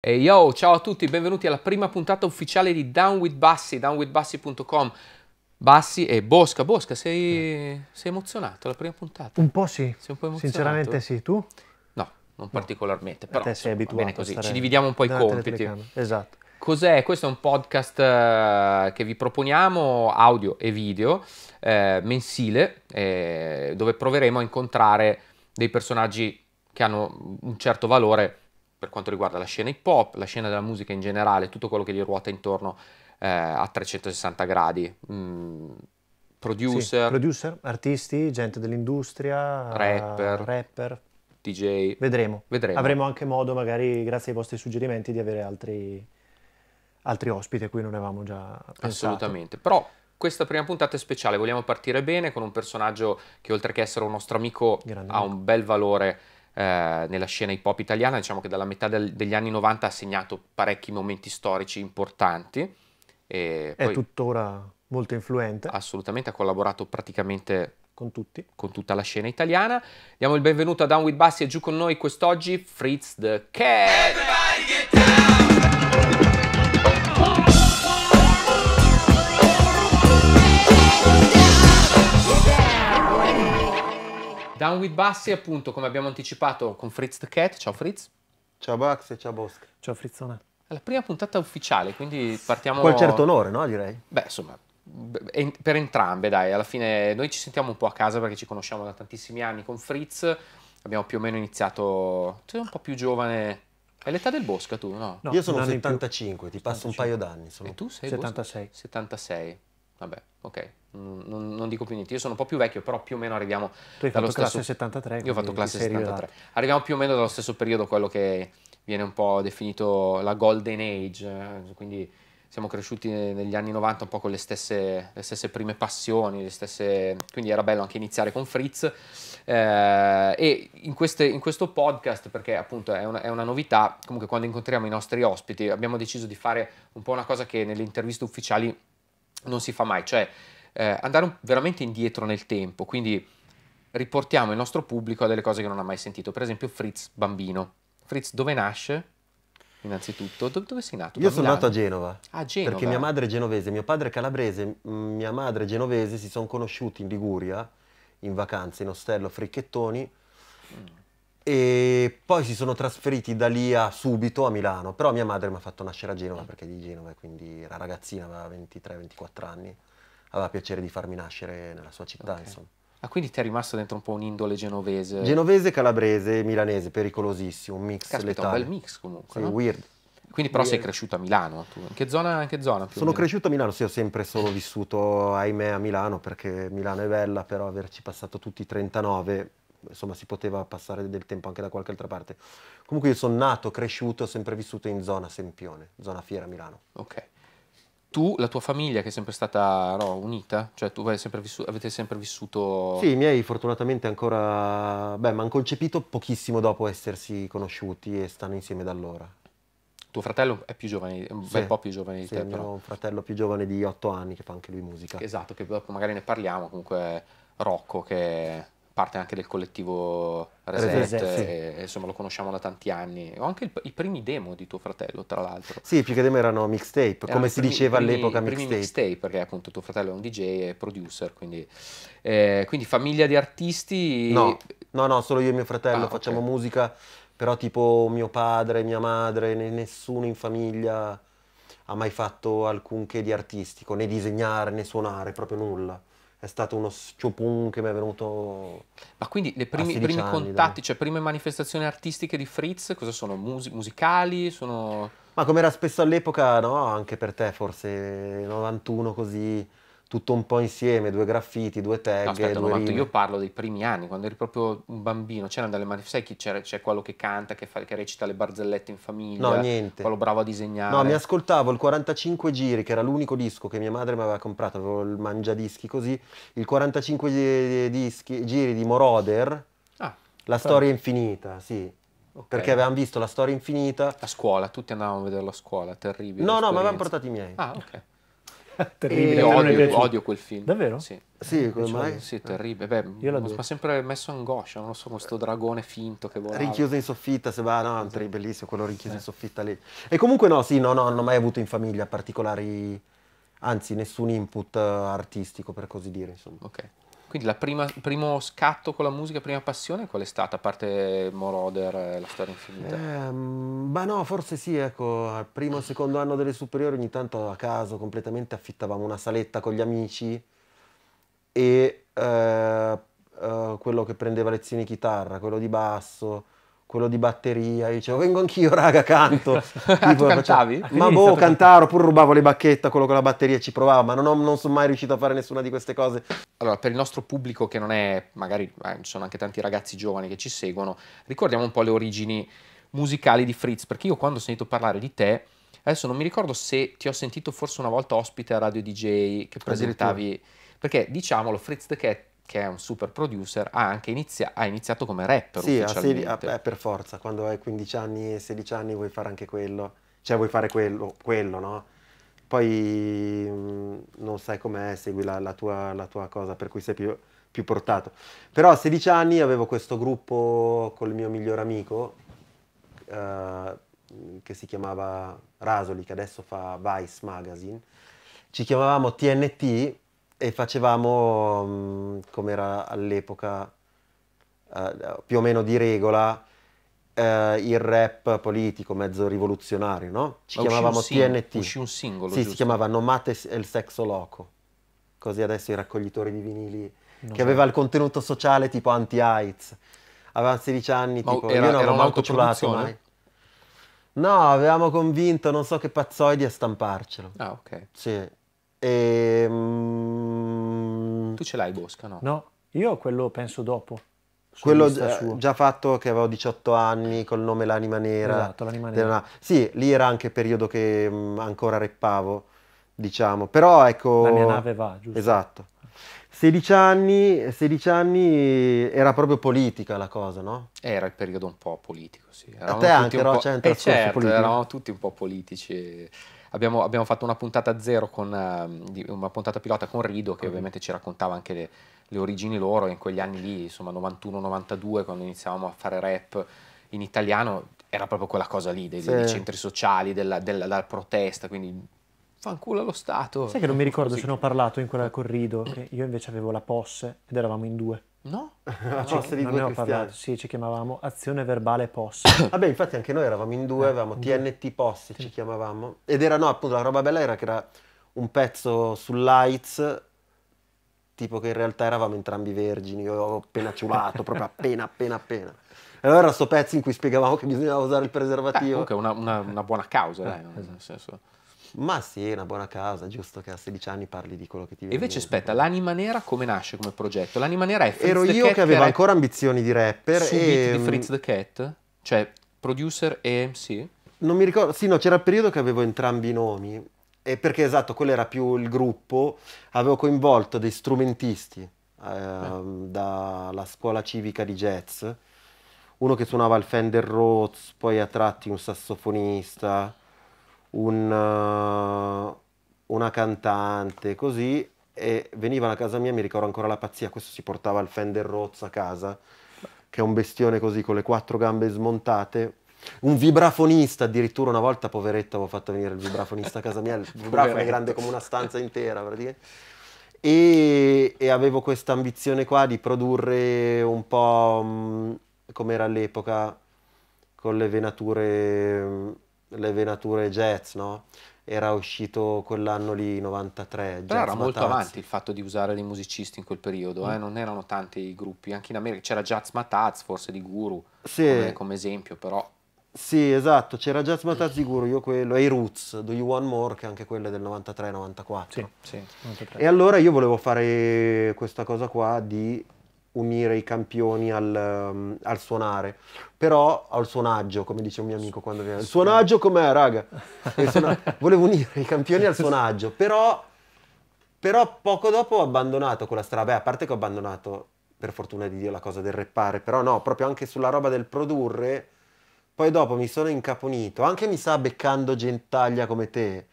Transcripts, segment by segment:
E hey yo, ciao a tutti, benvenuti alla prima puntata ufficiale di Down with Bassi, downwithbassi.com. Bassi e Bosca, Bosca, sei, sei emozionato alla prima puntata? Un po' sì, sei un po emozionato? sinceramente sì, tu? No, non particolarmente, però te sei insomma, bene così, ci dividiamo un po' i compiti. Esatto. Cos'è? Questo è un podcast eh, che vi proponiamo, audio e video, eh, mensile, eh, dove proveremo a incontrare dei personaggi che hanno un certo valore per quanto riguarda la scena hip hop, la scena della musica in generale, tutto quello che gli ruota intorno eh, a 360 gradi. Mm, producer, sì, producer, artisti, gente dell'industria, rapper, rapper. DJ. Vedremo. Vedremo. Avremo anche modo, magari grazie ai vostri suggerimenti, di avere altri, altri ospiti a cui non avevamo già pensato. Assolutamente. Però questa prima puntata è speciale, vogliamo partire bene con un personaggio che oltre che essere un nostro amico Grande ha amico. un bel valore eh, nella scena hip hop italiana, diciamo che dalla metà del, degli anni 90 ha segnato parecchi momenti storici importanti. è poi, tuttora molto influente. Assolutamente, ha collaborato praticamente con tutti. Con tutta la scena italiana. Diamo il benvenuto a Down With Bassi e giù con noi quest'oggi Fritz the Cat. Down with Bassi, appunto, come abbiamo anticipato con Fritz the Cat. Ciao Fritz. Ciao Bax e ciao Bosch. Ciao Frizzone. È la prima puntata ufficiale, quindi partiamo... Con certo onore, no? Direi. Beh, insomma, per entrambe, dai. Alla fine noi ci sentiamo un po' a casa perché ci conosciamo da tantissimi anni con Fritz. Abbiamo più o meno iniziato... Tu sei un po' più giovane... È l'età del Bosca tu, no? no Io sono 75, ti passo 75. un paio d'anni. Sono... E tu sei 76. Bosca? 76. Vabbè, ok. Mm, non, non, dico più niente, io sono un po' più vecchio, però più o meno arriviamo... Tu hai fatto classe 73. Io ho fatto classe 73. Arriviamo più o meno dallo stesso periodo, quello che viene un po' definito la golden age, eh, quindi siamo cresciuti negli anni 90 un po' con le stesse, le stesse prime passioni, stesse... quindi era bello anche iniziare con Fritz. Eh, e in, queste, in, questo podcast, perché appunto è una, è una, novità, comunque quando incontriamo i nostri ospiti abbiamo deciso di fare un po' una cosa che nelle interviste ufficiali non si fa mai, cioè eh, andare un, veramente indietro nel tempo, quindi riportiamo il nostro pubblico a delle cose che non ha mai sentito, per esempio Fritz bambino. Fritz dove nasce? Innanzitutto, dove, dove sei nato? Io sono nato a Genova. Ah, a Genova. Perché mia madre è genovese, mio padre è calabrese, mia madre è genovese, si sono conosciuti in Liguria, in vacanza, in ostello Fricchettoni. Mm. E poi si sono trasferiti da lì a subito a Milano. Però mia madre mi ha fatto nascere a Genova perché è di Genova, quindi era ragazzina, aveva 23-24 anni aveva piacere di farmi nascere nella sua città, okay. insomma. Ah, quindi ti è rimasto dentro un po' un'indole genovese? Genovese, calabrese, milanese, pericolosissimo, un mix Caspita, letale. un bel mix comunque, sì, no? weird. Quindi però weird. sei cresciuto a Milano, tu. In che zona, in che zona Sono cresciuto a Milano, sì, ho sempre solo vissuto, ahimè, a Milano, perché Milano è bella, però averci passato tutti i 39, insomma, si poteva passare del tempo anche da qualche altra parte. Comunque io sono nato, cresciuto, ho sempre vissuto in zona Sempione, zona Fiera Milano. Ok tu, la tua famiglia che è sempre stata no, unita, cioè tu sempre avete sempre vissuto... Sì, i miei fortunatamente ancora, beh, ma hanno concepito pochissimo dopo essersi conosciuti e stanno insieme da allora. Tuo fratello è più giovane, un sì. po' più giovane di te. Sì, però. un fratello più giovane di 8 anni che fa anche lui musica. Esatto, che dopo magari ne parliamo, comunque Rocco che parte anche del collettivo Reset, Reset sì. insomma lo conosciamo da tanti anni. Ho anche il, i primi demo di tuo fratello, tra l'altro. Sì, più che demo erano mixtape, erano come si primi, diceva all'epoca mixtape. mixtape. perché appunto tuo fratello è un DJ e producer, quindi, eh, quindi famiglia di artisti. No, no, no, solo io e mio fratello ah, facciamo okay. musica, però tipo mio padre, mia madre, nessuno in famiglia ha mai fatto alcunché di artistico, né disegnare né suonare, proprio nulla è stato uno sciopun che mi è venuto. Ma quindi le primi, primi anni, contatti, dai. cioè prime manifestazioni artistiche di Fritz, cosa sono? Musi- musicali? Sono... Ma come era spesso all'epoca, no? Anche per te, forse 91 così tutto un po' insieme, due graffiti, due tag. No, aspetta, due io parlo dei primi anni, quando eri proprio un bambino, c'erano delle mani, sai chi c'è, c'è quello che canta, che, fa, che, recita le barzellette in famiglia, no, niente. quello bravo a disegnare. No, mi ascoltavo il 45 giri, che era l'unico disco che mia madre mi aveva comprato, avevo il mangiadischi così, il 45 dischi, giri di Moroder, ah, La storia infinita, sì. Okay. Perché avevamo visto la storia infinita. A scuola, tutti andavamo a vederlo a scuola, terribile. No, no, ma avevano portato i miei. Ah, ok. Terribile. Io odio, odio, quel film. Davvero? Sì. Sì, come mai? Sì, eh, terribile. Beh, mi ha sempre messo angoscia, non so, questo dragone finto che volava. Rinchiuso in soffitta, se va, no, esatto. bellissimo quello rinchiuso eh. in soffitta lì. E comunque no, sì, no, no, non ho mai avuto in famiglia particolari, anzi, nessun input eh, artistico, per così dire, insomma. Ok. Quindi il primo scatto con la musica, prima passione, qual è stata? A parte Moroder, la storia infinita? Eh, ma no, forse sì, ecco, al primo o secondo anno delle superiori ogni tanto a caso completamente affittavamo una saletta con gli amici e eh, eh, quello che prendeva lezioni di chitarra, quello di basso, quello di batteria, io dicevo vengo anch'io raga canto. tipo, cantavi? ma boh, cantavo, pur rubavo le bacchette, quello con la batteria ci provavo, ma non, ho, non, sono mai riuscito a fare nessuna di queste cose. Allora, per il nostro pubblico che non è, magari eh, ci sono anche tanti ragazzi giovani che ci seguono, ricordiamo un po' le origini musicali di Fritz, perché io quando ho sentito parlare di te, adesso non mi ricordo se ti ho sentito forse una volta ospite a Radio DJ che presentavi, perché diciamolo, Fritz the Cat che è un super producer, ha anche inizia ha iniziato come rapper sì, ufficialmente. Sì, per forza, quando hai 15 anni e 16 anni vuoi fare anche quello, cioè vuoi fare quello, quello no? Poi mh, mm, non sai com'è, segui la, la, tua, la, tua, cosa, per cui sei più, più, portato. Però a 16 anni avevo questo gruppo col mio miglior amico, uh, che si chiamava Rasoli, che adesso fa Vice Magazine, ci chiamavamo TNT, e facevamo, mm, come era all'epoca, uh, più o meno di regola, uh, il rap politico, mezzo rivoluzionario, no? Ci Ma chiamavamo uscì TNT. Uscì un singolo, Sì, giusto? si chiamava Nomate el sexo loco. Così adesso i raccoglitori di vinili, no. che aveva il contenuto sociale tipo anti-AIDS. Aveva 16 anni, Ma tipo, era, io non avevo mai culato mai. No, avevamo convinto, non so che pazzoidi, a stamparcelo. Ah, ok. Sì, e... Ehm, tu ce l'hai Bosca, no? No, io quello penso dopo. Quello già fatto che avevo 18 anni col nome L'anima nera. Esatto, l'anima nera. Della... Sì, lì era anche periodo che mm, ancora reppavo, diciamo. Però ecco... La mia nave va, giusto? Esatto. 16 anni, 16 anni, era proprio politica la cosa, no? Era il periodo un po' politico, sì. Eravamo A te anche, però c'è un po'... Eh certo, politico. eravamo tutti un po' politici abbiamo, abbiamo fatto una puntata zero, con, ehm, una puntata pilota con Rido che ovviamente ci raccontava anche le, le origini loro in quegli anni lì, insomma 91-92, quando iniziavamo a fare rap in italiano, era proprio quella cosa lì, dei, sì. dei centri sociali, della, della, della protesta, quindi fanculo allo Stato. Sai che non mi ricordo così. se ne ho parlato in quella corrido, che io invece avevo la posse ed eravamo in due. No? La posse ah, di non due ne ho parlato, sì, ci chiamavamo Azione Verbale Posse. Vabbè, infatti anche noi eravamo in due, eh, avevamo TNT due. Posse, sì. ci chiamavamo. Ed era, no, appunto, la roba bella era che era un pezzo sull'AIDS, tipo che in realtà eravamo entrambi vergini, io avevo appena ciulato, proprio appena, appena, appena. E allora era sto pezzo in cui spiegavamo che bisognava usare il preservativo. Eh, comunque una, una, una buona causa, dai, eh, esatto. nel senso... Ma sì, è una buona causa, giusto che a 16 anni parli di quello che ti viene. Invece aspetta, l'anima nera come nasce come progetto? L'anima nera è Fritz Ero io Cat che avevo ancora ambizioni di rapper su e... di mm, Fritz the Cat, cioè producer e MC. Non mi ricordo, sì, no, c'era il periodo che avevo entrambi i nomi e perché esatto, quello era più il gruppo, avevo coinvolto dei strumentisti ehm, eh. dalla scuola civica di jazz, uno che suonava il Fender Rhodes, poi a tratti un sassofonista un, eh, una cantante, così, e venivano a casa mia, mi ricordo ancora la pazzia, questo si portava il Fender Rhodes a casa, che è un bestione così con le quattro gambe smontate, un vibrafonista addirittura una volta poveretto avevo fatto venire il vibrafonista a casa mia il vibrafono è grande come una stanza intera e, e, avevo questa ambizione qua di produrre un po' mm, come era all'epoca con le venature mm, le venature jazz, no? Era uscito quell'anno lì, 93. Però era molto avanti il fatto di usare dei musicisti in quel periodo, eh? mm. eh? non erano tanti i gruppi, anche in America c'era Jazz Mataz, forse di Guru, sì. come, come esempio, però sì, esatto, c'era Jazz di Guru, io quello, e i Roots, Do You One More, che anche quella del 93-94. Sì, sì, 93. E allora io volevo fare questa cosa qua di unire i campioni al, um, al, suonare, però al suonaggio, come dice un mio amico quando viene. Il suonaggio com'è, raga? Suona... Volevo unire i campioni al suonaggio, però, però poco dopo ho abbandonato quella strada. Beh, a parte che ho abbandonato, per fortuna di Dio, la cosa del reppare, però no, proprio anche sulla roba del produrre, poi dopo mi sono incaponito, anche mi sa beccando gentaglia come te,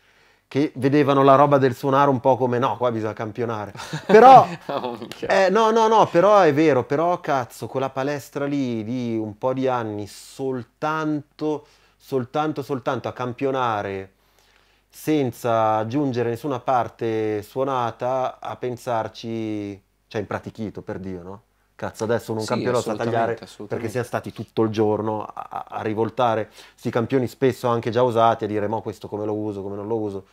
che vedevano la roba del suonare un po' come no, qua bisogna campionare. Però, oh, eh, no, no, no, però è vero, però cazzo, quella palestra lì di un po' di anni soltanto, soltanto, soltanto a campionare senza aggiungere nessuna parte suonata, a pensarci, cioè impratichito per Dio, no? cazzo adesso non un sì, campionato da tagliare perché siamo stati tutto il giorno a, a rivoltare questi campioni spesso anche già usati a dire ma questo come lo uso, come non lo uso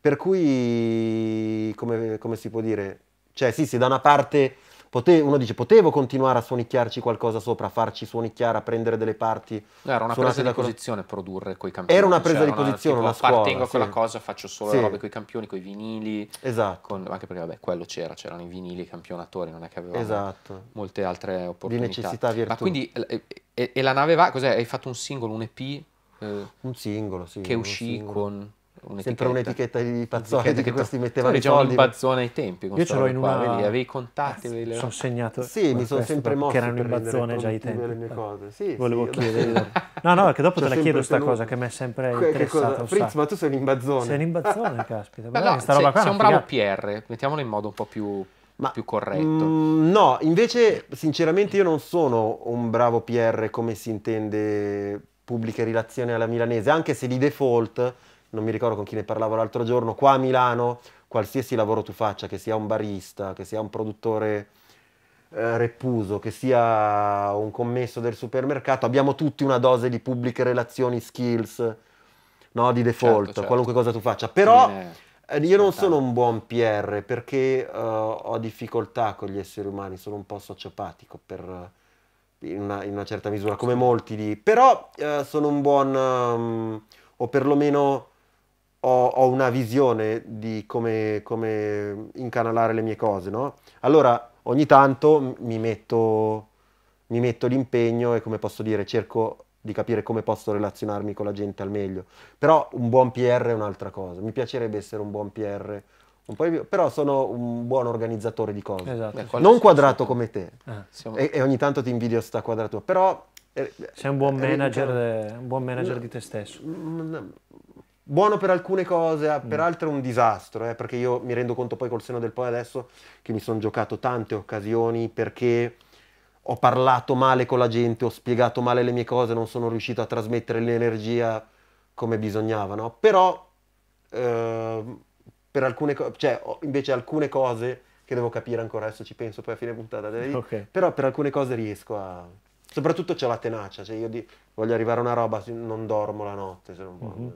per cui come, come si può dire cioè sì, se da una parte Pote- uno dice potevo continuare a suonicchiarci qualcosa sopra, a farci suonicchiare, a prendere delle parti. Era una presa di posizione produrre quei campioni. Era una presa cioè, di una, posizione, tipo, una scuola. Appartengo sì. quella cosa, faccio solo sì. le robe i campioni, con i vinili. Esatto. Con, anche perché vabbè, quello c'era, c'erano i vinili, i campionatori, non è che avevamo esatto. molte altre opportunità. Di necessità virtù. Ma quindi eh, eh, e, e, la nave va, cos'è? Hai fatto un singolo, un EP? Eh, un singolo, sì. Che uscì con Sempre un'etichetta di pazzone Un'etichetta. che questi mettevano i diciamo soldi. il bazzone ai tempi. Io ce l'ho in una... Vedi, avevi i contatti. Ah, le... Sono segnato. Sì, mi sono sempre mosso. Che erano in bazzone già ai tempi. Le mie cose. Sì, Volevo sì, chiedere. no, no, perché dopo te la chiedo questa cosa che mi è sempre que- interessata. Fritz, ma tu sei un imbazzone Sei un imbazzone caspita. Ma no, sta roba qua sei un bravo PR, mettiamolo in modo un po' più... Ma, più corretto. Mh, mm, no, invece sinceramente io non sono un bravo PR come si intende pubblica relazione alla milanese, anche se di default non mi ricordo con chi ne parlavo l'altro giorno, qua a Milano qualsiasi lavoro tu faccia, che sia un barista, che sia un produttore eh, repuso, che sia un commesso del supermercato, abbiamo tutti una dose di pubbliche relazioni, skills, no? di certo, default, certo, certo. qualunque cosa tu faccia. Però eh, io non sono un buon PR perché uh, ho difficoltà con gli esseri umani, sono un po' sociopatico per... Eh, in una, in una, certa misura, come molti di... Però eh, sono un buon... Um, o perlomeno ho, ho una visione di come, come, incanalare le mie cose, no? Allora ogni tanto mi metto, mi metto l'impegno e come posso dire, cerco di capire come posso relazionarmi con la gente al meglio. Però un buon PR è un'altra cosa. Mi piacerebbe essere un buon PR, un di... però sono un buon organizzatore di cose. Esatto. Beh, non quadrato come te. Ah, siamo... e, e, ogni tanto ti invidio sta quadratura. Però... Eh, sei un buon eh, manager, un buon manager no, di te stesso. No, mm, mm, mm, buono per alcune cose, ah, per mm. altre un disastro, eh, perché io mi rendo conto poi col seno del poi adesso che mi sono giocato tante occasioni perché ho parlato male con la gente, ho spiegato male le mie cose, non sono riuscito a trasmettere l'energia come bisognava, no? Però eh, per alcune cose, cioè invece alcune cose che devo capire ancora, adesso ci penso poi a fine puntata, okay. però per alcune cose riesco a Soprattutto c'è la tenacia, cioè io di, voglio arrivare a una roba non dormo la notte. Se non mm-hmm.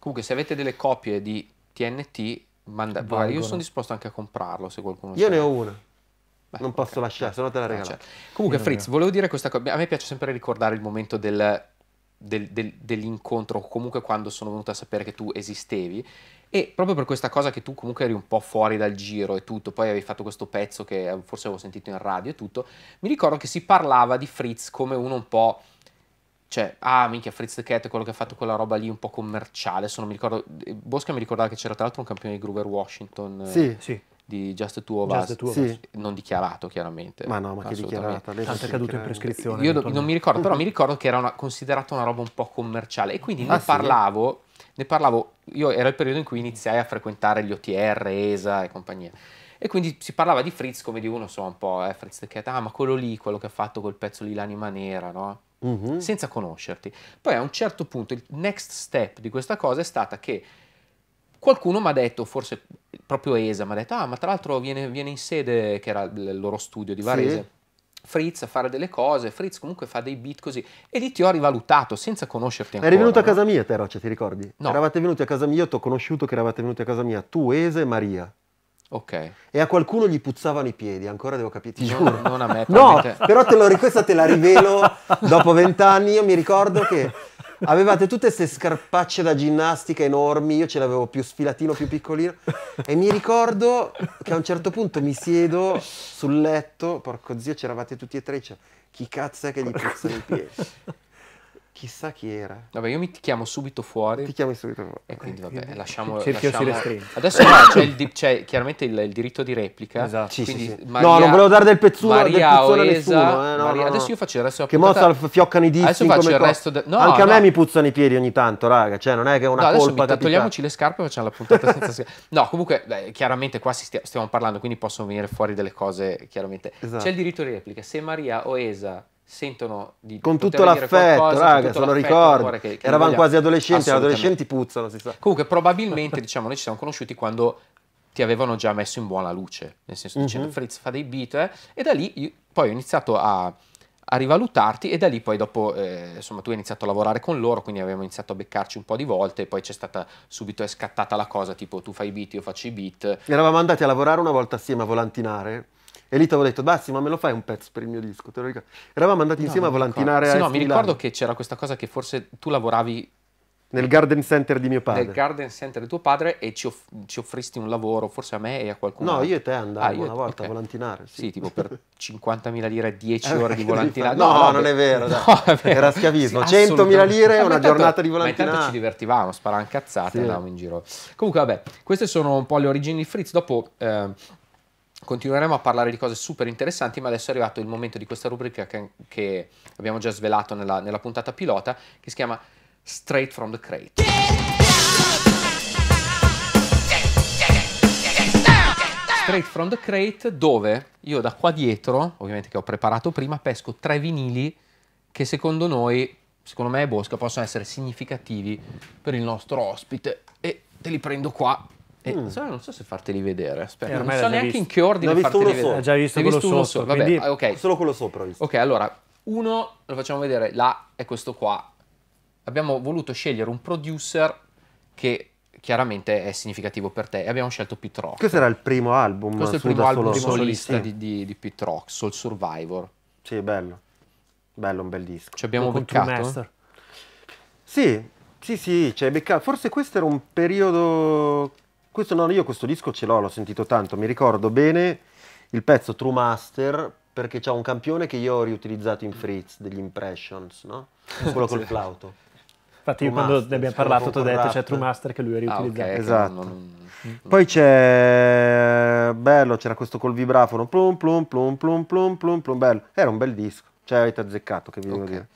Comunque se avete delle copie di TNT, manda- Valgono. io sono disposto anche a comprarlo se qualcuno... Io ne ho una. Beh, non posso okay. lasciare, se no te la regalo. Ah, Comunque, Fritz, volevo dire questa cosa. A me piace sempre ricordare il momento del, del, del, dell'incontro, comunque quando sono venuto a sapere che tu esistevi, e proprio per questa cosa che tu comunque eri un po' fuori dal giro e tutto, poi avevi fatto questo pezzo che eh, forse avevo sentito in radio e tutto, mi ricordo che si parlava di Fritz come uno un po'... Cioè, ah, minchia, Fritz the Cat è quello che ha fatto quella roba lì un po' commerciale. Sono, mi ricordo, eh, Bosca mi ricordava che c'era tra l'altro un campione di Groover Washington. Eh, sì, eh, sì di Just Two of Just Us, sì. non dichiarato chiaramente. Ma no, ma che dichiarata, lei tanto è caduto in prescrizione. Io non mi ricordo, però mi ricordo che era una, considerata una roba un po' commerciale e quindi ah, ne sì? parlavo ne parlavo, io era il periodo in cui iniziai a frequentare gli OTR, ESA e compagnia. E quindi si parlava di Fritz come di uno, so, un po', eh, Fritz The Cat, ah, ma quello lì, quello che ha fatto quel pezzo lì, l'anima nera, no? Mm-hmm. Senza conoscerti. Poi a un certo punto il next step di questa cosa è stata che qualcuno mi ha detto, forse proprio ESA, mi ha detto, ah, ma tra l'altro viene, viene in sede, che era il loro studio di Varese, sì Fritz a fare delle cose, Fritz comunque fa dei beat così e lì ti ho rivalutato senza conoscerti ancora. Eri venuto no? a casa mia te Terraccia, cioè, ti ricordi? No. Eravate venuti a casa mia, io ti ho conosciuto che eravate venuti a casa mia, tu, Ese e Maria. Ok. E a qualcuno gli puzzavano i piedi, ancora devo capire, ti non, giuro. Non a me. No, però te lo, questa te la rivelo dopo vent'anni, io mi ricordo che Avevate tutte queste scarpacce da ginnastica enormi, io ce l'avevo più sfilatino, più piccolino. E mi ricordo che a un certo punto mi siedo sul letto, porco zio, c'eravate tutti e tre, cioè, chi cazzo è che gli puzzano i piedi? Chissà chi era. Vabbè, io mi chiamo subito fuori. Ti chiami subito fuori. E quindi eh, vabbè, lasciamo... Cerchio lasciamo... Adesso no, c'è, chiaramente il, il, diritto di replica. Esatto. Sì, sì, sì. Maria, no, non volevo dare del pezzuno, Maria del pezzuno nessuno. Eh, no, Maria... no, adesso io faccio il resto Che mozza fioccano i dischi. Adesso faccio il resto... De... No, Anche a me mi puzzano i piedi ogni tanto, raga. Cioè, non è che è una no, colpa... Adesso togliamoci le scarpe e facciamo la puntata senza scarpe. No, comunque, beh, chiaramente qua stia... stiamo parlando, quindi possono venire fuori delle cose, chiaramente. Esatto. C'è il diritto di replica. Se Maria o Esa sentono di con tutto l'affetto, qualcosa, raga, se lo ricordo. Che, che Eravamo quasi adolescenti, adolescenti puzzano, si sa. Comunque probabilmente, diciamo, noi ci siamo conosciuti quando ti avevano già messo in buona luce, nel senso mm-hmm. Fritz fa dei beat eh? e da lì io, poi ho iniziato a, a rivalutarti e da lì poi dopo eh, insomma tu hai iniziato a lavorare con loro quindi abbiamo iniziato a beccarci un po' di volte e poi c'è stata subito è scattata la cosa tipo tu fai i beat io faccio i beat eravamo andati a lavorare una volta assieme a volantinare e lì ti avevo detto, Bassi, ma me lo fai un pezzo per il mio disco? Te lo ricordo. Eravamo andati no, insieme a volantinare. a. Sì, no, mi ricordo che c'era questa cosa che forse tu lavoravi nel garden center di mio padre. Nel garden center di tuo padre e ci, off- ci offristi un lavoro, forse a me e a qualcuno. No, io e te andavamo ah, una te, volta okay. a volantinare. Sì. sì. tipo per 50.000 lire 10 eh, ore di volantinare. No, no, no non è vero, no, è vero. era schiavismo. Sì, 100.000 lire una giornata di volantinare. Ma intanto ci divertivamo, cazzate, sì. andavamo in giro. Comunque vabbè, queste sono un po' le origini di Fritz, dopo... Eh, Continueremo a parlare di cose super interessanti, ma adesso è arrivato il momento di questa rubrica che, che abbiamo già svelato nella, nella puntata pilota, che si chiama Straight from the Crate. Straight from the Crate, dove io da qua dietro, ovviamente che ho preparato prima, pesco tre vinili che secondo noi, secondo me e Bosca, possono essere significativi per il nostro ospite. E te li prendo qua e mm. so, non so se farteli vedere, aspetta, eh, non so neanche visto. in che ordine ne ho vedere. Solo. Ho già visto, quello visto uno sotto, solo, vabbè, ah, okay. solo quello sopra visto. Ok, allora, uno lo facciamo vedere, là è questo qua. Abbiamo voluto scegliere un producer che chiaramente è significativo per te e abbiamo scelto Pit Rock. Questo era il primo album, Questo è il primo album solo, solista sì. di, di, di Pit Rock, Soul Survivor. Sì, bello. Bello, un bel disco. Ci abbiamo Con beccato? Eh? Sì, sì, sì, cioè beccato. Forse questo era un periodo questo no, io questo disco ce l'ho, l'ho sentito tanto, mi ricordo bene il pezzo True Master perché c'è un campione che io ho riutilizzato in Fritz degli Impressions, no? Esatto, quello col flauto. Infatti io quando ne abbiamo parlato ti ho detto c'è True Master che lui ha riutilizzato. Ah, okay, esatto. Non, non... Mm. Poi c'è eh, bello, c'era questo col vibrafono, plum plum plum plum plum plum plum plum. bello. Era un bel disco. Cioè avete azzeccato che vi devo dire.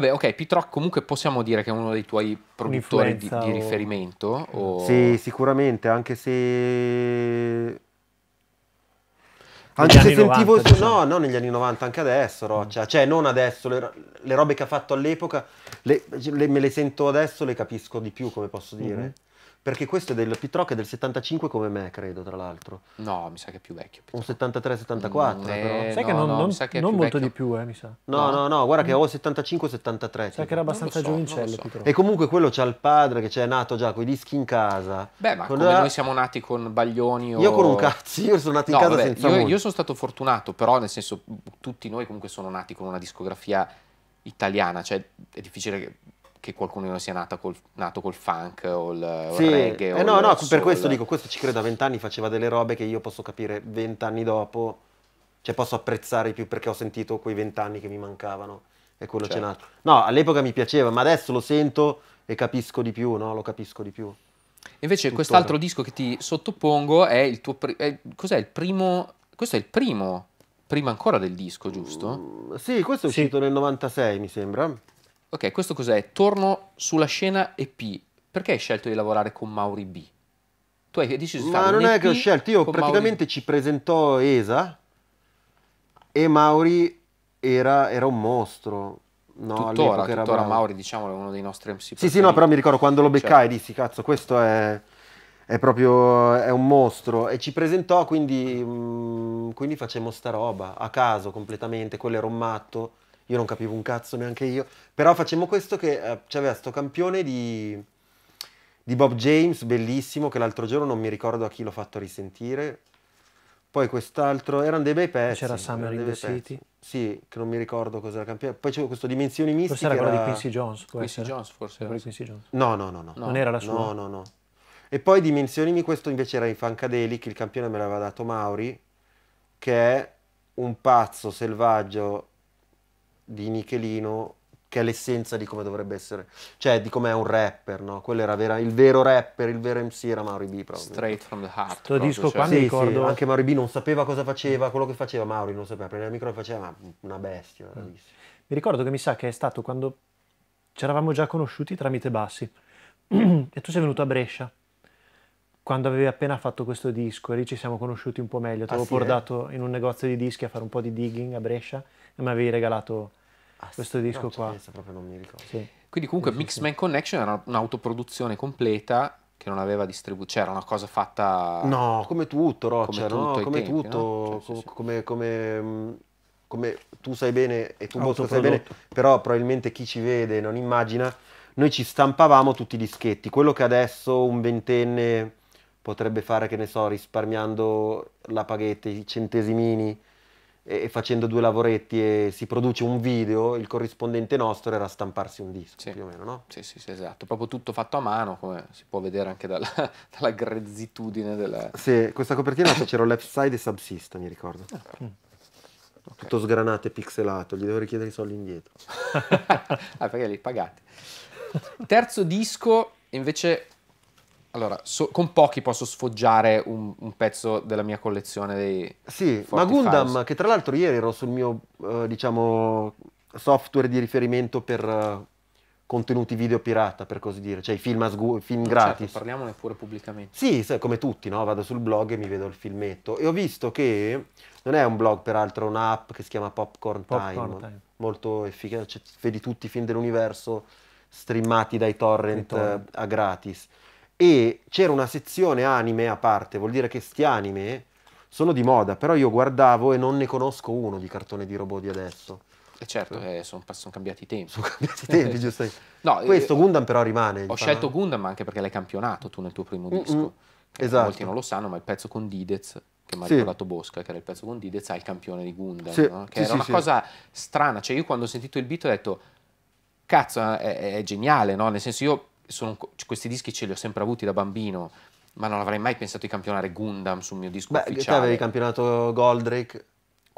Vabbè, ok, Pitrock comunque possiamo dire che è uno dei tuoi produttori di, di, riferimento? O... Sì, sicuramente, anche se... Anche se sentivo... 90, diciamo. No, no, negli anni 90, anche adesso, Roccia. Mm. Cioè, non adesso, le, le, robe che ha fatto all'epoca, le, le, me le sento adesso, le capisco di più, come posso dire. Mm-hmm. Perché questo è del Pitrock è del 75 come me, credo, tra l'altro. No, mi sa che è più vecchio. Pitrock. Un 73-74. Mm, eh, sai no, che non, no, non, sa che non molto di più, eh, mi sa. No, no, no, no guarda che mm. ho 75-73. Sai che era abbastanza so, giovincello so. E comunque quello c'ha il padre che c'è nato già con i dischi in casa. Beh, ma con come la... noi siamo nati con Baglioni o... Io con un cazzo, io sono nato in casa vabbè, senza io, io sono stato fortunato, però nel senso tutti noi comunque sono nati con una discografia italiana, cioè è difficile che che qualcuno non sia nato col, nato col funk o il, sì. il reggae. Eh no, no, soul. per questo dico, questo ci credo a vent'anni, faceva delle robe che io posso capire vent'anni dopo, cioè posso apprezzare più perché ho sentito quei vent'anni che mi mancavano e quello certo. c'è nato. No, all'epoca mi piaceva, ma adesso lo sento e capisco di più, no? Lo capisco di più. Invece Tuttora. quest'altro disco che ti sottopongo è il tuo... Pri- è, cos'è il primo... Questo è il primo, prima ancora del disco, giusto? Mm, sì, questo è uscito nel 96, mi sembra. Ok, questo cos'è? Torno sulla scena EP. Perché hai scelto di lavorare con Mauri B? Tu hai deciso di Ma fare Ma non è che ho scelto, io praticamente ci presentò Esa e Mauri era, era un mostro. No, tuttora, tuttora era Mauri, diciamo, è uno dei nostri MC. Sì, sì, no, però mi ricordo quando lo beccai cioè. dissi, cazzo, questo è, è, proprio è un mostro. E ci presentò, quindi, mh, mm, quindi facemmo sta roba a caso completamente. Quello era un matto io non capivo un cazzo neanche io, però facemmo questo che eh, c'aveva sto campione di, di Bob James, bellissimo, che l'altro giorno non mi ricordo a chi l'ho fatto risentire, poi quest'altro, erano dei bei pezzi. C'era Summer in the City. Sì, che non mi ricordo cos'era il campione. Poi c'era questo Dimensioni Mistiche. Forse era quello era... di Quincy Jones. Quincy Jones forse. Era. Quincy Jones. No, no, no, no, no. Non era la sua. No, no, no. E poi Dimensionimi, questo invece era in Funkadelic, il campione me l'aveva dato Mauri, che è un pazzo selvaggio di Nichelino che è l'essenza di come dovrebbe essere, cioè di come è un rapper, no? Quello era vera, il vero rapper, il vero MC era Mauri B proprio. Straight from the heart. Lo disco cioè. qua sì, mi ricordo... Sì, anche Mauri B non sapeva cosa faceva, quello che faceva Mauri non sapeva, prendeva il microfono e faceva una bestia, mm. Mi ricordo che mi sa che è stato quando ci eravamo già conosciuti tramite Bassi e tu sei venuto a Brescia quando avevi appena fatto questo disco e lì ci siamo conosciuti un po' meglio. Ti ah, avevo ah, sì, eh? portato eh? in un negozio di dischi a fare un po' di digging a Brescia e mi avevi regalato Ah, questo disco no, qua. Certo, proprio non mi ricordo. Sì. Quindi comunque sì, Mixman sì. Connection era un'autoproduzione completa che non aveva distribuzione, cioè era una cosa fatta... No, come tutto Roccia, come tutto, come, tu sai bene e tu molto sai bene, però probabilmente chi ci vede non immagina, noi ci stampavamo tutti i dischetti, quello che adesso un ventenne potrebbe fare, che ne so, risparmiando la paghetta, i centesimini, e facendo due lavoretti e si produce un video, il corrispondente nostro era stamparsi un disco, sì. più o meno, no? Sì, sì, sì, esatto. Proprio tutto fatto a mano, come si può vedere anche dalla, dalla grezzitudine della... Sì, questa copertina c'era Left Side e Subsista, mi ricordo. Ah, mm. okay. Tutto sgranato e pixelato, gli devo richiedere i soldi indietro. ah, perché li pagate. Terzo disco, invece allora, so, con pochi posso sfoggiare un, un, pezzo della mia collezione dei Sì, ma Gundam, files. che tra l'altro ieri ero sul mio, eh, diciamo, software di riferimento per uh, contenuti video pirata, per così dire, cioè i film, asgu- film no, certo, gratis. Certo, parliamone pure pubblicamente. Sì, come tutti, no? Vado sul blog e mi vedo il filmetto. E ho visto che, non è un blog peraltro, è un'app che si chiama Popcorn, Popcorn Time, Time, molto efficace, cioè, vedi tutti i film dell'universo streamati dai torrent, torrent. Eh, a gratis e c'era una sezione anime a parte, vuol dire che sti anime sono di moda, però io guardavo e non ne conosco uno di cartone di robot di adesso. E eh, certo, eh, sono, son cambiati i tempi. Sono cambiati i tempi, giustamente. No, Questo eh, Gundam però rimane. Ho scelto no? Gundam anche perché l'hai campionato tu nel tuo primo mm-hmm. disco. Esatto. Molti non lo sanno, ma il pezzo con Didez che mi ha sì. ricordato Bosca, che era il pezzo con Didez, ha il campione di Gundam, sì. no? che sì, era una cosa strana. Cioè io quando ho sentito il beat ho detto, cazzo, è, è geniale, no? Nel senso io sono, questi dischi ce li ho sempre avuti da bambino, ma non avrei mai pensato di campionare Gundam sul mio disco Beh, ufficiale. Beh, avevi campionato Goldrake,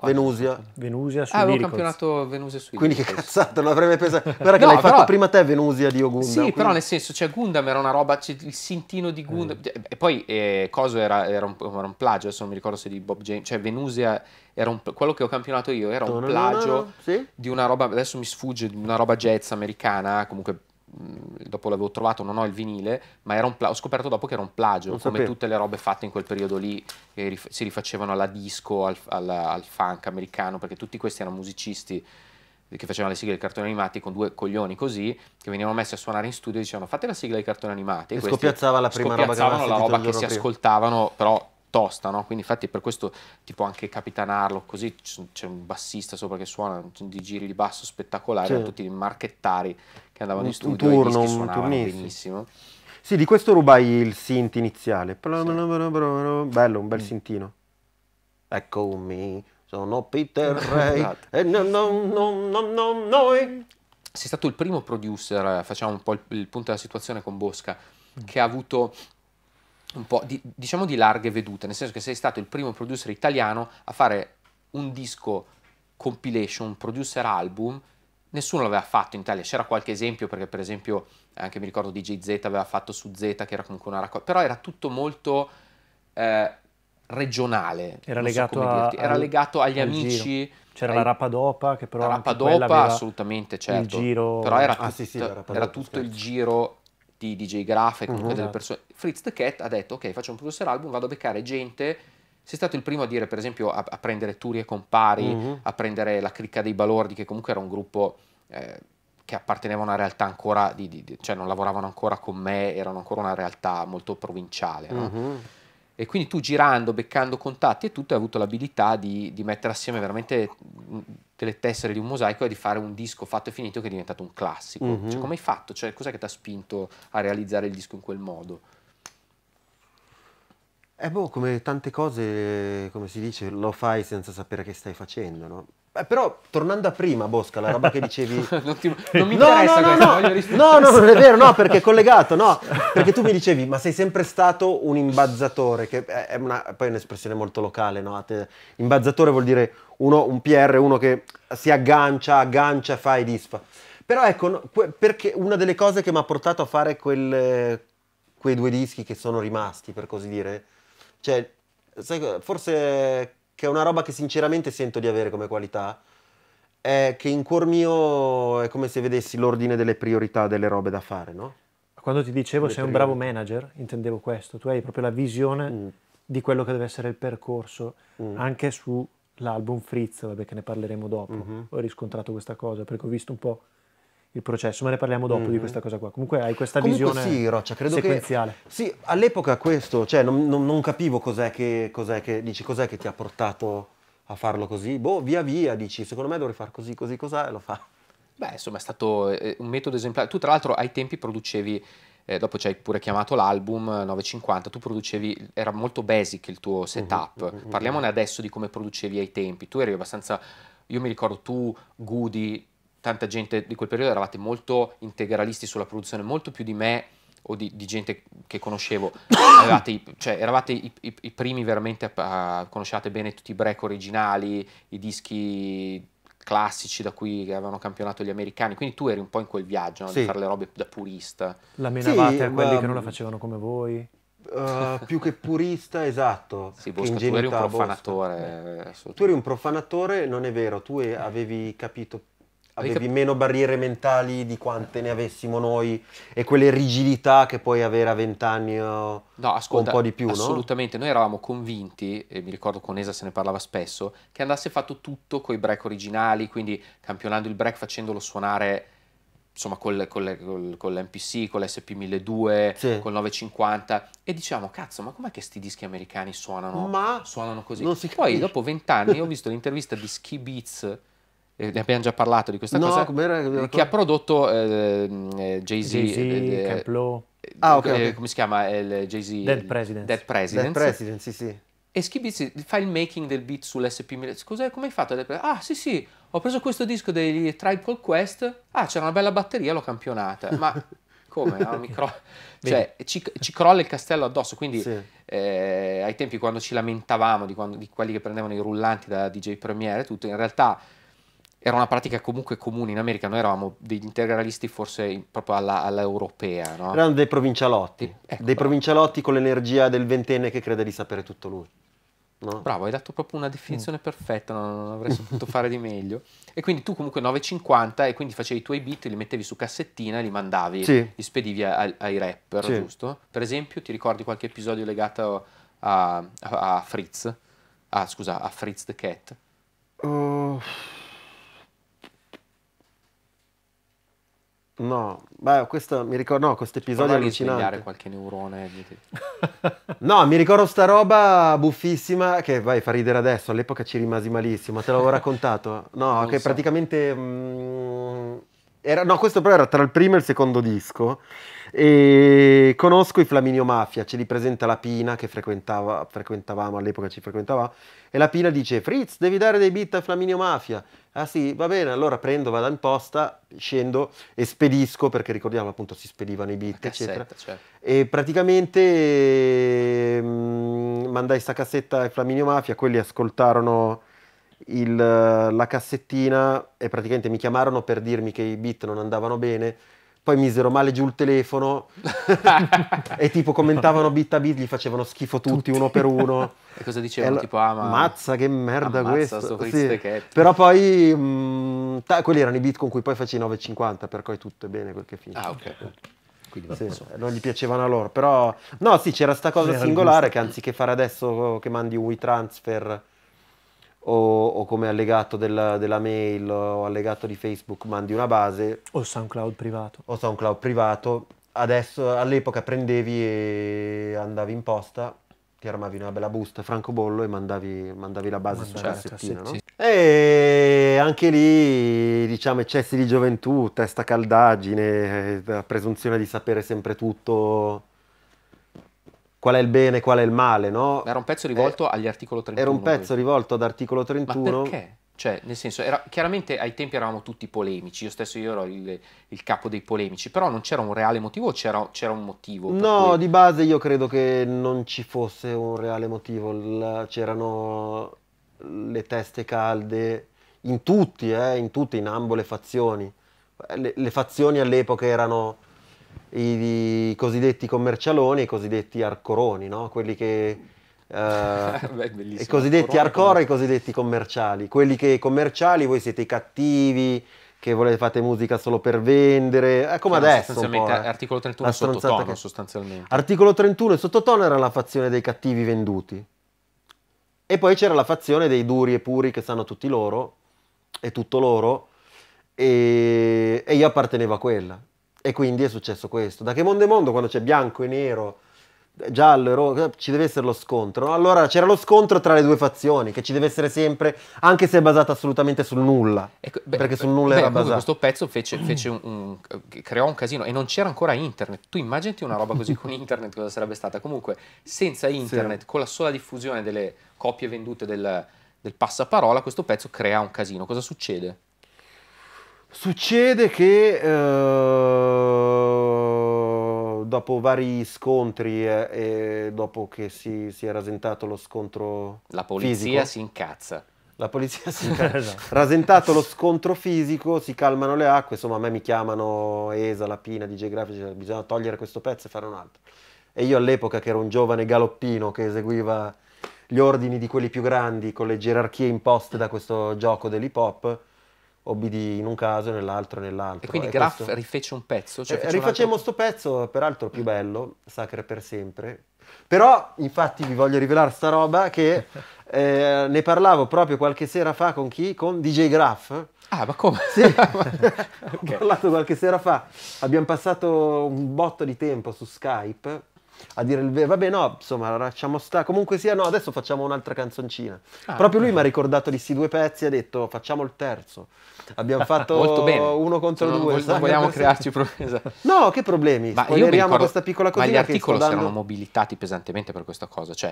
Venusia. Venusia su ah, avevo campionato Venusia su Quindi Miracles. che cazzata, non avrei pensato. Guarda che no, l'hai però... fatto prima te Venusia di Ogundam. Sì, quindi... però nel senso, cioè Gundam era una roba, cioè, il sintino di Gundam. Mm. E poi eh, Coso era, era, un, era, un, plagio, adesso non mi ricordo se di Bob James, cioè Venusia era un, quello che ho campionato io era un plagio sì? di una roba, adesso mi sfugge, di una roba jazz americana, comunque Mm, dopo l'avevo trovato, non ho il vinile, ma era un ho scoperto dopo che era un plagio, non come sapevo. tutte le robe fatte in quel periodo lì, che rif si rifacevano alla disco, al, alla, al, funk americano, perché tutti questi erano musicisti che facevano le sigle dei cartoni animati con due coglioni così, che venivano messi a suonare in studio e dicevano fate la sigla dei cartoni animati. E, e scopiazzava la prima roba che, la roba che si prima. ascoltavano, però tosta, no? quindi infatti per questo tipo anche capitanarlo così c'è un bassista sopra che suona di giri di basso spettacolare, certo. tutti i marchettari che andavano in studio un turno, e suonavano benissimo. Sì, di questo rubai il synth iniziale, sì. bello, un bel mm. sintino. Eccomi, sono Peter Ray esatto. e non no, no, no, noi. Sei stato il primo producer, eh, facciamo un po' il, il punto della situazione con Bosca, mm. che ha avuto un po' di, diciamo di larghe vedute, nel senso che sei stato il primo producer italiano a fare un disco compilation, un producer album, nessuno l'aveva fatto in Italia, c'era qualche esempio perché per esempio anche mi ricordo DJ Z aveva fatto su Z che era comunque una raccolta, però era tutto molto eh, regionale, era, legato, so a, era al, legato, agli amici. Giro. C'era ai, la Rapadopa che però... La Rapadopa assolutamente, certo. Il giro... Però era, ah, tut, sì, sì, era tutto il giro di DJ Graph e mhm. comunque uh-huh. delle esatto. persone. Fritz the Cat ha detto ok faccio un producer album, vado a beccare gente sei stato il primo a dire, per esempio, a, a prendere Turi e Compari, mm-hmm. a prendere la cricca dei Balordi, che comunque era un gruppo eh, che apparteneva a una realtà ancora, di, di, di, cioè non lavoravano ancora con me, erano ancora una realtà molto provinciale. No? Mm-hmm. E quindi tu girando, beccando contatti e tutto hai avuto l'abilità di, di mettere assieme veramente mm, delle tessere di un mosaico e di fare un disco fatto e finito che è diventato un classico. Mm -hmm. cioè, come hai fatto? Cioè, cos'è che ti ha spinto a realizzare il disco in quel modo? Eh boh, come tante cose, come si dice, lo fai senza sapere che stai facendo, no? Eh, però tornando a prima, Bosca, la roba che dicevi. non, ti, non mi interessa no, no, questa, no. Rispondere. No, no, non è vero, no, perché è collegato, no. Perché tu mi dicevi, ma sei sempre stato un imbazzatore, che è una, poi è un'espressione molto locale, no? Imbazzatore vuol dire uno, un PR, uno che si aggancia, aggancia, fa e disfa. Però ecco, perché una delle cose che mi ha portato a fare quel, quei due dischi che sono rimasti, per così dire, cioè, sai, forse che è una roba che sinceramente sento di avere come qualità, è che in cuor mio è come se vedessi l'ordine delle priorità delle robe da fare, no? Quando ti dicevo sei un bravo manager, intendevo questo, tu hai proprio la visione mm. di quello che deve essere il percorso, mm. anche sull'album Fritz, vabbè che ne parleremo dopo, mm-hmm. ho riscontrato questa cosa perché ho visto un po' il processo, ma ne parliamo dopo mm-hmm. di questa cosa qua. Comunque hai questa Comunque visione sì, Roccia, credo sequenziale. Che, sì, all'epoca questo, cioè non, non, non capivo cos'è che, cos'è che, dici, cos'è che ti ha portato a farlo così. Boh, via via, dici, secondo me dovrei far così, così, cos'è, e lo fa. Beh, insomma è stato eh, un metodo esemplare. Tu tra l'altro ai tempi producevi eh, dopo ci hai pure chiamato l'album 950, eh, tu producevi, era molto basic il tuo mm-hmm, setup, uh-huh, parliamone adesso di come producevi ai tempi, tu eri abbastanza, io mi ricordo tu, Goody, tanta gente di quel periodo eravate molto integralisti sulla produzione, molto più di me o di, di gente che conoscevo, Avevate, cioè, eravate i, i, i, primi veramente a, a conoscevate bene tutti i break originali, i dischi classici da cui avevano campionato gli americani, quindi tu eri un po' in quel viaggio no? sì. di fare le robe da purista. La menavate sì, a quelli ma... che non la facevano come voi? Uh, più che purista, esatto. Sì, Bosca, tu eri un profanatore. Tu eri un profanatore, non è vero, tu avevi capito avevi meno barriere mentali di quante ne avessimo noi e quelle rigidità che puoi avere a vent'anni eh, no, ascolta, un po' di più, assolutamente. No? Noi eravamo convinti, e mi ricordo con Esa se ne parlava spesso, che andasse fatto tutto con i break originali, quindi campionando il break facendolo suonare insomma col, col, col, con l'MPC, con lsp 1002 sì. con il 950 e diciamo cazzo ma com'è che sti dischi americani suonano, suonano così? Poi dopo vent'anni ho visto l'intervista di Ski Beats eh, ne abbiamo già parlato di questa no, cosa, com'era? che eh, ha prodotto ehm, eh, Jay-Z, Jay-Z eh, eh, ah, okay, okay. come si chiama il Jay-Z? Dead President. Dead President, President sì, sì. E Schibizzi fa il making del beat sull'SP1000. Cos'è? Come hai fatto? Ah, sì, sì, ho preso questo disco dei Tribe Quest. Ah, c'era una bella batteria, l'ho campionata. Ma come? No, cro- cioè, ci, ci, crolla il castello addosso. Quindi, sì. eh, ai tempi, quando ci lamentavamo di, quando, di, quelli che prendevano i rullanti da DJ Premiere, tutto, in realtà era una pratica comunque comune in America, noi eravamo degli integralisti forse proprio alla, europea. No? Erano dei provincialotti, ecco, dei provincialotti con l'energia del ventenne che crede di sapere tutto lui. No? Bravo, hai dato proprio una mm. definizione mm. perfetta, non, non avrei saputo fare di meglio. E quindi tu comunque 9,50 e quindi facevi i tuoi beat, li mettevi su cassettina, e li mandavi, sì. li spedivi ai, ai rapper, sì. giusto? Per esempio ti ricordi qualche episodio legato a, a, a Fritz? Ah scusa, a Fritz the Cat? Uh No, beh, questo mi ricordo, no, questo episodio Provavi allucinante. qualche neurone. no, mi ricordo sta roba buffissima che vai fa ridere adesso, all'epoca ci rimasi malissimo, te l'avevo raccontato. No, non che so. praticamente mh, mm, era, no, questo però era tra il primo e il secondo disco e conosco i Flaminio Mafia, ce li presenta la Pina che frequentavamo all'epoca, ci frequentava. E la Pina dice: Fritz, devi dare dei beat a Flaminio Mafia. Ah sì, va bene, allora prendo, vado in posta, scendo e spedisco, perché ricordiamo appunto si spedivano i beat, cassetta, eccetera. Certo. E praticamente mh, mm, mandai sta cassetta ai Flaminio Mafia, quelli ascoltarono il, la cassettina e praticamente mi chiamarono per dirmi che i beat non andavano bene poi misero male giù il telefono e tipo commentavano bit a bit, gli facevano schifo tutti, tutti. uno per uno. e cosa dicevano? E tipo, ah, ma... Mazza, che merda questo. Sì. Però poi, mh, mm, ta- quelli erano i bit con cui poi facevi 9,50, per cui tutto è bene quel che finisce. Ah, ok. sì, non gli piacevano a loro, però no, sì, c'era sta cosa c'era singolare che anziché fare adesso che mandi un WeTransfer o, o come allegato della, della, mail o allegato di Facebook mandi una base. O SoundCloud privato. O SoundCloud privato. Adesso all'epoca prendevi e andavi in posta, ti armavi una bella busta, francobollo e mandavi, mandavi la base sulla cassettina. No? E anche lì, diciamo, eccessi di gioventù, testa caldaggine, eh, presunzione di sapere sempre tutto qual è il bene, qual è il male, no? Era un pezzo rivolto eh, agli articolo 31. Era un pezzo quindi. rivolto ad articolo 31. Ma perché? Cioè, nel senso, era, chiaramente ai tempi eravamo tutti polemici, io stesso io ero il, il capo dei polemici, però non c'era un reale motivo o c'era, c'era un motivo? No, cui... di base io credo che non ci fosse un reale motivo, La, c'erano le teste calde in tutti, eh, in tutte, in ambo le fazioni. Le, le fazioni all'epoca erano i, i cosiddetti commercialoni e i cosiddetti arcoroni, no? quelli che... Uh, Beh, I cosiddetti arcor e i cosiddetti commerciali. Quelli che commerciali, voi siete i cattivi, che volete, fate musica solo per vendere. È eh, come che adesso. Sostanzialmente, eh. articolo 31 è sottotono, sostanzialmente. Articolo 31 e sottotono era la fazione dei cattivi venduti. E poi c'era la fazione dei duri e puri che sanno tutti loro, e tutto loro, e, e io appartenevo a quella. E quindi è successo questo. Da che mondo è mondo, quando c'è bianco e nero, giallo e rosso, ci deve essere lo scontro. Allora c'era lo scontro tra le due fazioni, che ci deve essere sempre, anche se è basata assolutamente sul nulla. Ecco, beh, perché sul nulla beh, era basato. Questo pezzo fece, fece un, un, creò un casino e non c'era ancora internet. Tu immaginati una roba così con internet cosa sarebbe stata. Comunque, senza internet, sì. con la sola diffusione delle copie vendute del, del passaparola, questo pezzo crea un casino. Cosa succede? Succede che eh, dopo vari scontri eh, e dopo che si, si, è rasentato lo scontro La polizia fisico, si incazza. La polizia si incazza. Esatto. rasentato lo scontro fisico, si calmano le acque, insomma a me mi chiamano ESA, Lapina, DJ Grafici, cioè, bisogna togliere questo pezzo e fare un altro. E io all'epoca che ero un giovane galoppino che eseguiva gli ordini di quelli più grandi con le gerarchie imposte da questo gioco dell'hip hop, OBD in un caso nell'altro nell'altro. E quindi e Graf questo... rifece un pezzo? Cioè eh, rifacemmo altro... pezzo, peraltro più bello, Sacre per sempre. Però, infatti, vi voglio rivelare sta roba che eh, ne parlavo proprio qualche sera fa con chi? Con DJ Graf. Ah, ma come? Sì, okay. ho parlato qualche sera fa. Abbiamo passato un botto di tempo su Skype a dire il vero, vabbè no, insomma, lasciamo sta, comunque sia, no, adesso facciamo un'altra canzoncina. Ah, Proprio lui mi ha ricordato di sti due pezzi e ha detto facciamo il terzo. Abbiamo ah, fatto uno contro Sono, due. Non vogliamo crearci problemi. Esatto. no, che problemi? Ma Spoileriamo ricordo, questa piccola cosina. Ma gli articoli dando... erano mobilitati pesantemente per questa cosa, cioè...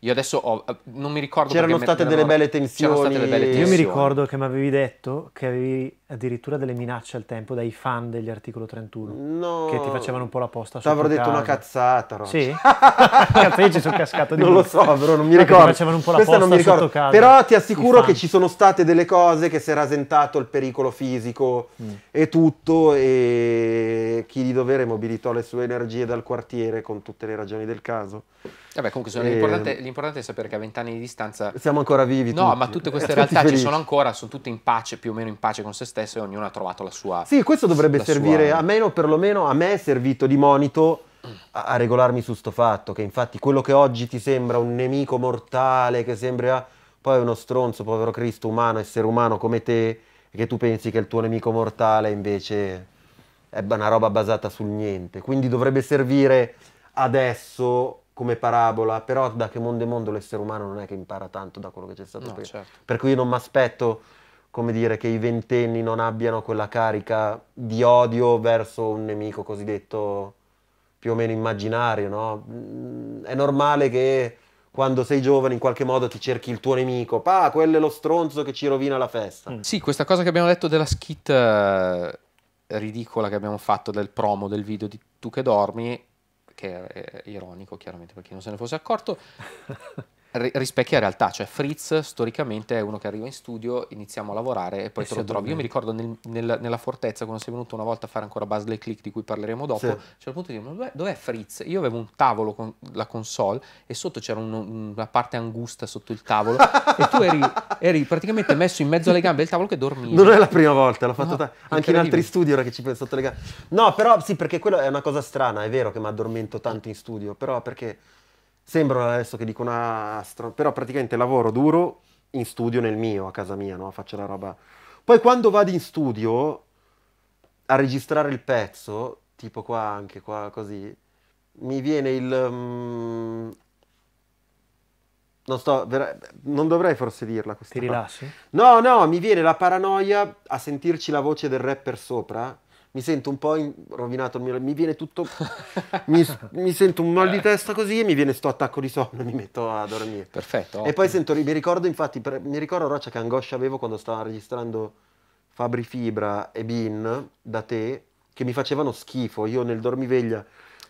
Io adesso ho, non mi ricordo. C'erano state, me, delle, me, belle c'erano state delle belle tensioni. Io mi ricordo che mi avevi detto che avevi addirittura delle minacce al tempo dai fan degli articolo 31 no, che ti facevano un po' la posta ti avrò detto una cazzata Ross. sì? cazzo io ci sono cascato di non lo so però non mi ricordo ti facevano un po' la Questa posta non mi ricordo. Casa, però ti assicuro che ci sono state delle cose che si è rasentato il pericolo fisico mm. e tutto e chi di dovere mobilitò le sue energie dal quartiere con tutte le ragioni del caso Vabbè, comunque e... l'importante, l'importante, è sapere che a vent'anni di distanza siamo ancora vivi no tutti. ma tutte queste realtà ci sono ancora sono tutte in pace più o meno in pace con se stessi stesso e ognuno ha trovato la sua... Sì, questo dovrebbe servire, sua... a meno perlomeno a me è servito di monito a regolarmi su sto fatto, che infatti quello che oggi ti sembra un nemico mortale, che sembra poi uno stronzo, povero Cristo, umano, essere umano come te, e che tu pensi che il tuo nemico mortale invece è una roba basata sul niente. Quindi dovrebbe servire adesso come parabola, però da che mondo è mondo l'essere umano non è che impara tanto da quello che c'è stato no, prima. Certo. Per cui io non mi aspetto come dire, che i ventenni non abbiano quella carica di odio verso un nemico cosiddetto più o meno immaginario, no? Mm, è normale che quando sei giovane in qualche modo ti cerchi il tuo nemico, ah, quello è lo stronzo che ci rovina la festa. Mm. Sì, questa cosa che abbiamo detto della skit eh, ridicola che abbiamo fatto del promo del video di Tu che dormi, che è ironico chiaramente per chi non se ne fosse accorto, rispecchia realtà, cioè Fritz storicamente è uno che arriva in studio, iniziamo a lavorare e poi e te lo trovi. Io mi ricordo nel, nel, nella fortezza quando sei venuto una volta a fare ancora Basel Click di cui parleremo dopo, sì. c'era il punto di dire ma dov'è Fritz? Io avevo un tavolo con la console e sotto c'era un, una parte angusta sotto il tavolo e tu eri, eri, praticamente messo in mezzo alle gambe del tavolo che dormivi. Non è la prima volta, l'ho fatto no, anche in altri studi ora che ci penso sotto le gambe. No, però sì, perché quello è una cosa strana, è vero che mi addormento tanto in studio, però perché sembro adesso che dico una... astro, però praticamente lavoro duro in studio nel mio, a casa mia, no? faccio la roba... Poi quando vado in studio a registrare il pezzo, tipo qua anche, qua così, mi viene il... Um... Non, sto, vera... non dovrei forse dirla questa. cosa. Ti rilassi? No, no, mi viene la paranoia a sentirci la voce del rapper sopra mi sento un po' in... rovinato mi viene tutto... mi, mi, sento un mal di eh. testa così e mi viene sto attacco di sonno e mi metto a dormire. Perfetto. E poi sento, mi ricordo infatti, per... mi ricordo Roccia che angoscia avevo quando stavo registrando Fabri Fibra e Bin da te, che mi facevano schifo, io nel dormiveglia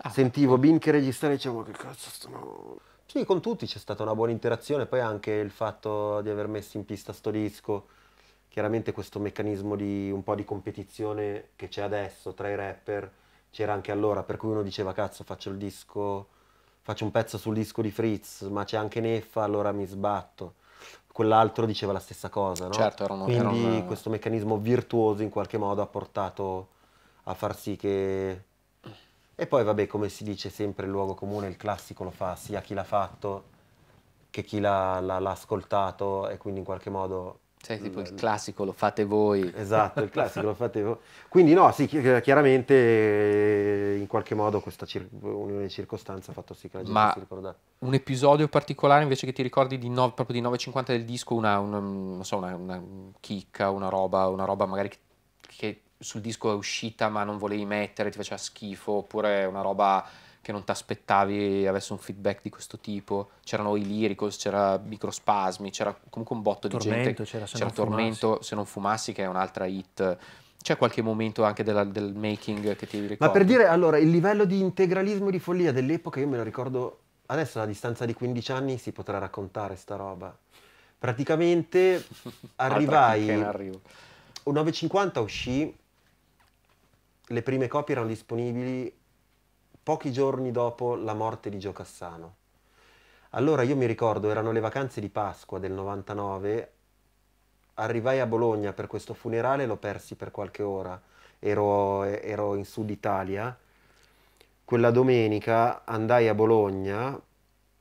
ah, sentivo no. Bin che registrava e dicevo che cazzo sto... Sì, con tutti c'è stata una buona interazione, poi anche il fatto di aver messo in pista sto disco chiaramente questo meccanismo di un po' di competizione che c'è adesso tra i rapper c'era anche allora, per cui uno diceva cazzo faccio il disco, faccio un pezzo sul disco di Fritz, ma c'è anche Neffa, allora mi sbatto. Quell'altro diceva la stessa cosa, no? Certo, erano, Quindi erano... questo meccanismo virtuoso in qualche modo ha portato a far sì che... E poi vabbè, come si dice sempre, il luogo comune, il classico lo fa sia chi l'ha fatto che chi l'ha, l'ha, l'ha ascoltato e quindi in qualche modo cioè, tipo il mm. classico lo fate voi. Esatto, il classico lo fate voi. Quindi no, sì, eh, chiaramente eh, in qualche modo questa cir- unione di circostanze ha fatto sì che la gente Ma si ricordasse. un episodio particolare invece che ti ricordi di no, proprio di 9,50 del disco, una, una, so, una, una, chicca, una roba, una roba magari che, che sul disco è uscita ma non volevi mettere, ti faceva schifo, oppure una roba che non ti aspettavi avesse un feedback di questo tipo. C'erano i lyricals, c'era microspasmi, c'era comunque un botto tormento, di gente. C'era, se c'era Tormento, fumassi. se non fumassi, che è un'altra hit. C'è qualche momento anche della, del making che ti ricordi? Ma per dire, allora, il livello di integralismo e di follia dell'epoca, io me lo ricordo, adesso a distanza di 15 anni si potrà raccontare sta roba. Praticamente arrivai... arrivo. 9.50 uscì, le prime copie erano disponibili pochi giorni dopo la morte di Gio Cassano. Allora io mi ricordo, erano le vacanze di Pasqua del 99, arrivai a Bologna per questo funerale, lo persi per qualche ora, ero, ero in sud Italia, quella domenica andai a Bologna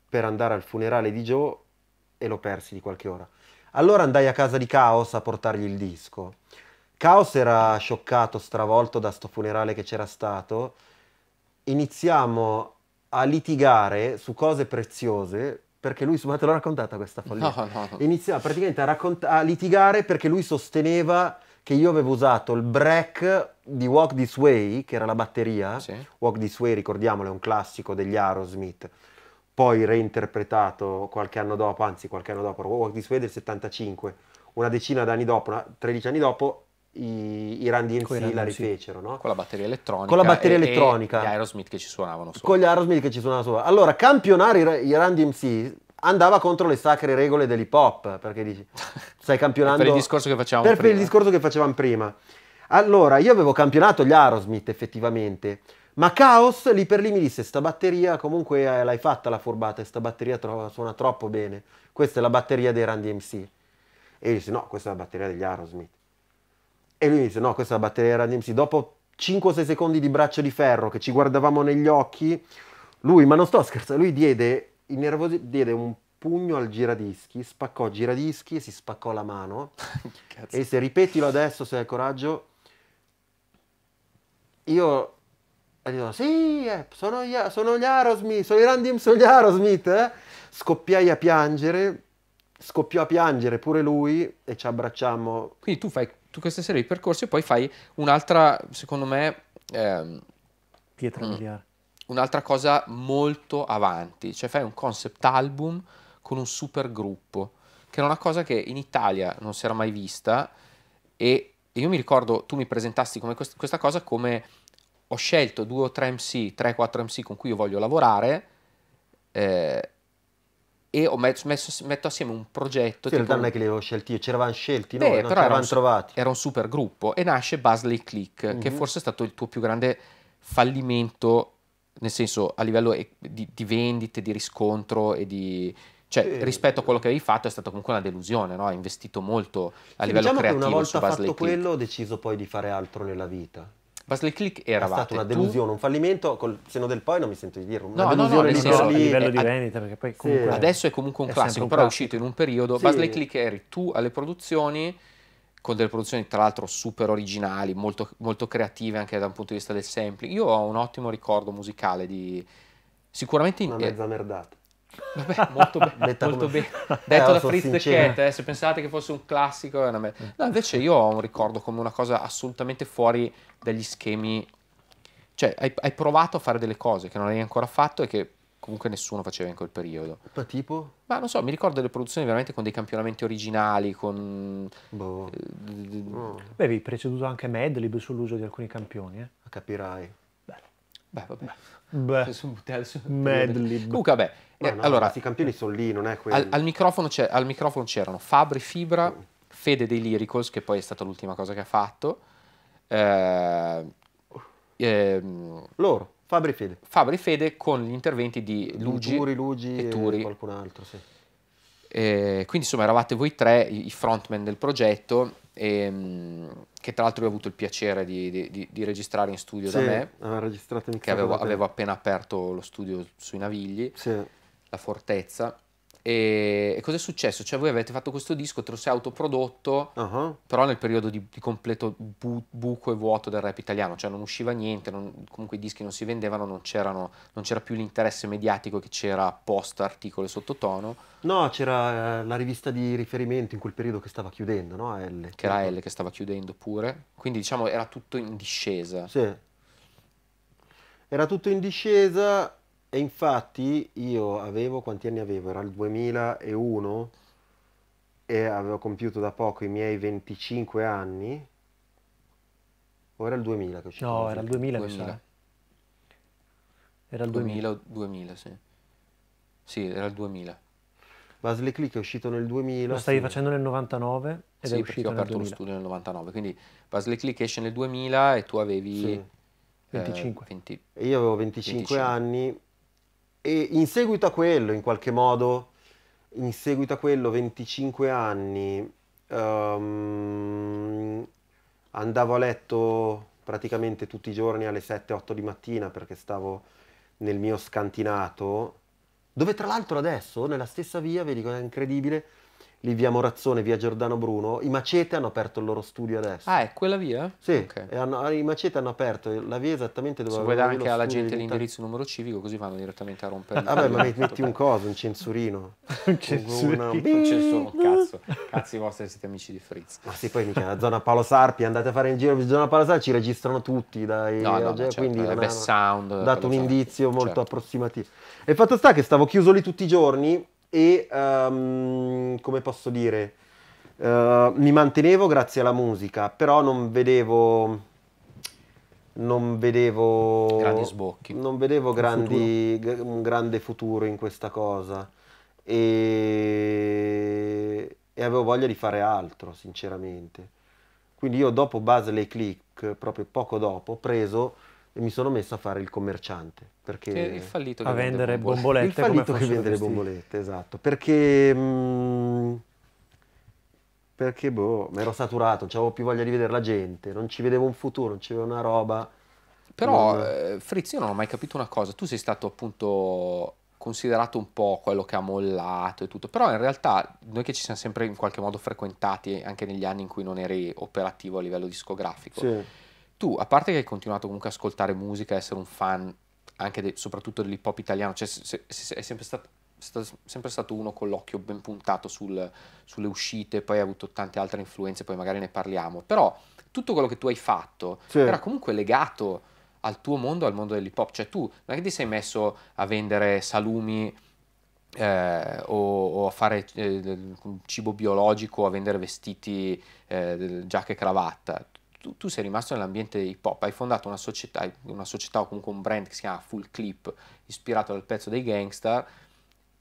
per andare al funerale di Gio e lo persi di qualche ora. Allora andai a casa di Chaos a portargli il disco. Chaos era scioccato, stravolto da sto funerale che c'era stato iniziamo a litigare su cose preziose perché lui, insomma, te l'ho raccontata questa follia, no, no, no. iniziava praticamente a, raccont- a litigare perché lui sosteneva che io avevo usato il break di Walk This Way, che era la batteria, sì. Walk This Way ricordiamolo è un classico degli Aerosmith, poi reinterpretato qualche anno dopo, anzi qualche anno dopo, Walk This Way del 75, una decina d'anni dopo, 13 anni dopo, i, i Randinzi la rifecero, no? Con la batteria elettronica. Con la batteria e, elettronica. E gli Aerosmith che ci suonavano sopra. Con gli Aerosmith che ci suonavano sopra. Allora, campionare i, i Randinzi andava contro le sacre regole dell'hip hop, perché dici, stai campionando... per il discorso che facevamo per, prima. Per il discorso che facevamo prima. Allora, io avevo campionato gli Aerosmith effettivamente, ma Chaos lì per lì mi disse, sta batteria comunque eh, l'hai fatta la furbata, e sta batteria tro- suona troppo bene, questa è la batteria dei Randy MC. E io dissi, no, questa è la batteria degli Aerosmith. E lui dice, no, questa è la batteria era DMC. Dopo 5-6 secondi di braccio di ferro che ci guardavamo negli occhi, lui, ma non sto scherzando, lui diede, nervosi, diede un pugno al giradischi, spaccò il giradischi e si spaccò la mano. e se ripetilo adesso, se hai coraggio, io e dico, sì, eh, sono, gli, sono gli Aerosmith, sono i Randim, sono gli Aerosmith, eh? Scoppiai a piangere, scoppiò a piangere pure lui e ci abbracciammo. Quindi tu fai tu questa serie di percorsi e poi fai un'altra, secondo me... Ehm, Pietra mm, miliare. Un'altra cosa molto avanti, cioè fai un concept album con un super gruppo, che era una cosa che in Italia non si era mai vista e io mi ricordo tu mi presentasti come quest questa cosa come ho scelto due o tre MC, 3-4 MC con cui io voglio lavorare eh, e ho messo, messo, metto assieme un progetto. Sì, tipo... non è che li avevo scelti io, ci eravamo scelti, Beh, noi, non ci eravamo trovati. Era un super gruppo e nasce Basley Click, mm-hmm. che mhm. forse è stato il tuo più grande fallimento, nel senso a livello di, di vendite, di riscontro e di... Cioè, eh, rispetto a quello che eh. avevi fatto è stata comunque una delusione, no? Hai investito molto a sì, livello diciamo creativo che una volta fatto quello ho deciso poi di fare altro nella vita. Basel Click era stata una delusione, tu... un fallimento, col seno del poi non mi sento di dirlo. Una no, no, no, senso, a livello eh, di vendita, perché poi comunque... Sì. Adesso è comunque un è classico, un però è uscito in un periodo. Sì. Basel Click eri tu alle produzioni con delle produzioni tra l'altro super originali, molto, molto creative anche da un punto di vista del sampling. Io ho un ottimo ricordo musicale di... Sicuramente... Una mezza merdata. Vabbè, molto, be- Detta molto bene. Detto da Fritz De Cat, eh, se pensate che fosse un classico, è me- no, invece io ho un ricordo come una cosa assolutamente fuori dagli schemi. Cioè, hai, hai provato a fare delle cose che non hai ancora fatto e che comunque nessuno faceva in quel periodo. Ma tipo? Ma non so, mi ricordo delle produzioni veramente con dei campionamenti originali, con... Boh. Eh, mm. Beh, vi preceduto anche Medlib sull'uso di alcuni campioni, eh? Capirai. Beh, Beh vabbè. Beh. Medlib. Comunque, vabbè, eh, no, allora, questi campioni sono lì, non è quello. Al, al, microfono, c'erano Fabri Fibra, mm. Fede dei Lyricals, che poi è stata l'ultima cosa che ha fatto. Eh, ehm, Loro, Fabri Fede. Fabri Fede con gli interventi di Luigi, Turi, Luigi e, Turi. qualcun altro, sì. Eh, quindi insomma eravate voi tre i frontman del progetto ehm, che tra l'altro io ho avuto il piacere di, di, di, registrare in studio sì, da me, che avevo, avevo appena aperto lo studio sui Navigli. Sì la fortezza. E, e cosa successo? Cioè voi avete fatto questo disco, te lo sei autoprodotto, uh-huh. però nel periodo di, di completo bu- buco e vuoto del rap italiano, cioè non usciva niente, non, comunque i dischi non si vendevano, non, non, c'era più l'interesse mediatico che c'era post articolo e sottotono. No, c'era eh, la rivista di riferimento in quel periodo che stava chiudendo, no? L. Che era L che stava chiudendo pure, quindi diciamo era tutto in discesa. Sì. Era tutto in discesa, e infatti io avevo, quanti anni avevo? Era il 2001 e avevo compiuto da poco i miei 25 anni. O era il 2000 che usciva? No, era il 2000, 2000. Era il 2000. 2000, 2000 sì. Sì, era il 2000. Basley Click è uscito nel 2000. Lo stavi sì. facendo nel 99 ed sì, è uscito ho aperto 2000. lo studio nel 99, quindi Basley Click esce nel 2000 e tu avevi sì. 25. Eh, 20, io avevo 25, 25, anni e in seguito a quello, in qualche modo, in seguito a quello, 25 anni, um, andavo a letto praticamente tutti i giorni alle 7-8 di mattina perché stavo nel mio scantinato, dove tra l'altro adesso, nella stessa via, vi dico, è incredibile, lì via Morazzone, via Giordano Bruno, i Macete hanno aperto il loro studio adesso. Ah, è quella via? Sì, okay. hanno, ah, i Macete hanno aperto la via esattamente dove... Se vuoi dare anche alla gente l'indirizzo numero civico, così vanno direttamente a rompere. Vabbè, ah, ma metti un coso, un censurino. un censurino. Un, un censurino, cazzo. Cazzi vostri siete amici di Fritz. Ma sì, poi mica la zona Paolo Sarpi, andate a fare in giro la zona Paolo Sarpi, ci registrano tutti, dai. No, no, cioè, certo, quindi non hanno sound, dato un Sarpi, indizio molto certo. approssimativo. E fatto sta che stavo chiuso lì tutti i giorni e um, come posso dire, uh, mi mantenevo grazie alla musica, però non vedevo... Non vedevo grandi sbocchi. Non vedevo grandi, futuro. un grande futuro in questa cosa. E, e avevo voglia di fare altro, sinceramente. Quindi io dopo Basley Click, proprio poco dopo, ho preso e mi sono messo a fare il commerciante. Perché il fallito che a vendere bombolette. bombolette. Il fallito che vende le bombolette, esatto. Perché... Mh, mm, perché boh, mi ero saturato, non avevo più voglia di vedere la gente, non ci vedevo un futuro, non ci vedevo una roba. Però non... eh, Fritz, io non ho mai capito una cosa, tu sei stato appunto considerato un po' quello che ha mollato e tutto, però in realtà noi che ci siamo sempre in qualche modo frequentati anche negli anni in cui non eri operativo a livello discografico. Sì tu, a parte che hai continuato comunque a ascoltare musica, essere un fan anche de, soprattutto dell'hip hop italiano, cioè se, se, se, sempre stato, sempre stato uno con l'occhio ben puntato sul, sulle uscite, poi hai avuto tante altre influenze, poi magari ne parliamo, però tutto quello che tu hai fatto sì. era comunque legato al tuo mondo, al mondo dell'hip hop, cioè tu non è che ti sei messo a vendere salumi eh, o, o, a fare eh, cibo biologico, a vendere vestiti, eh, giacca e cravatta, tu, tu sei rimasto nell'ambiente hip hop, hai fondato una società, una società o comunque un brand che si chiama Full Clip, ispirato dal pezzo dei gangster,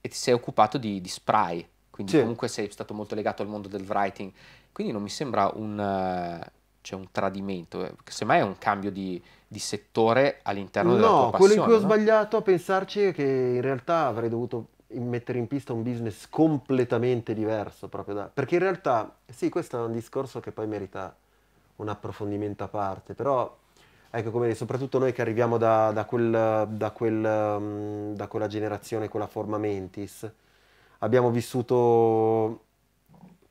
e ti sei occupato di, di spray, quindi sì. comunque sei stato molto legato al mondo del writing, quindi non mi sembra un, eh, cioè un tradimento, eh, semmai è un cambio di, di settore all'interno no, della tua passione. No, quello in cui ho no? sbagliato a pensarci è che in realtà avrei dovuto mettere in pista un business completamente diverso proprio da... Perché in realtà, sì, questo è un discorso che poi merita un approfondimento a parte, però ecco come soprattutto noi che arriviamo da, da, quel, da, quel, mm, da quella generazione, quella forma mentis, abbiamo vissuto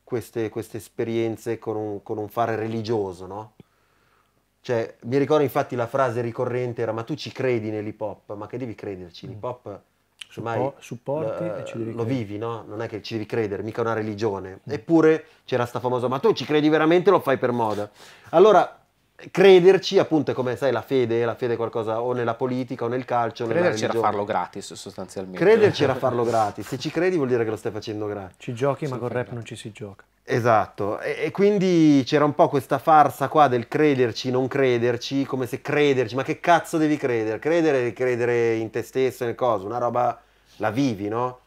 queste, queste esperienze con un, con un, fare religioso, no? Cioè, mi ricordo infatti la frase ricorrente era ma tu ci credi nell'hip hop, ma che devi crederci, l'hip hop ormai supporti lo, e ci devi lo vivi, no? non è che ci devi credere, mica una religione. Mm. Eppure c'era sta famosa, ma tu ci credi veramente lo fai per moda? Allora, crederci appunto è come sai la fede, la fede è qualcosa o nella politica o nel calcio. Crederci era farlo gratis sostanzialmente. Crederci era farlo gratis, se ci credi vuol dire che lo stai facendo gratis. Ci giochi ma sì, con rap non ci si gioca. Esatto, e, e, quindi c'era un po' questa farsa qua del crederci, non crederci, come se crederci, ma che cazzo devi credere? Credere è credere in te stesso, nel coso, una roba la vivi, no?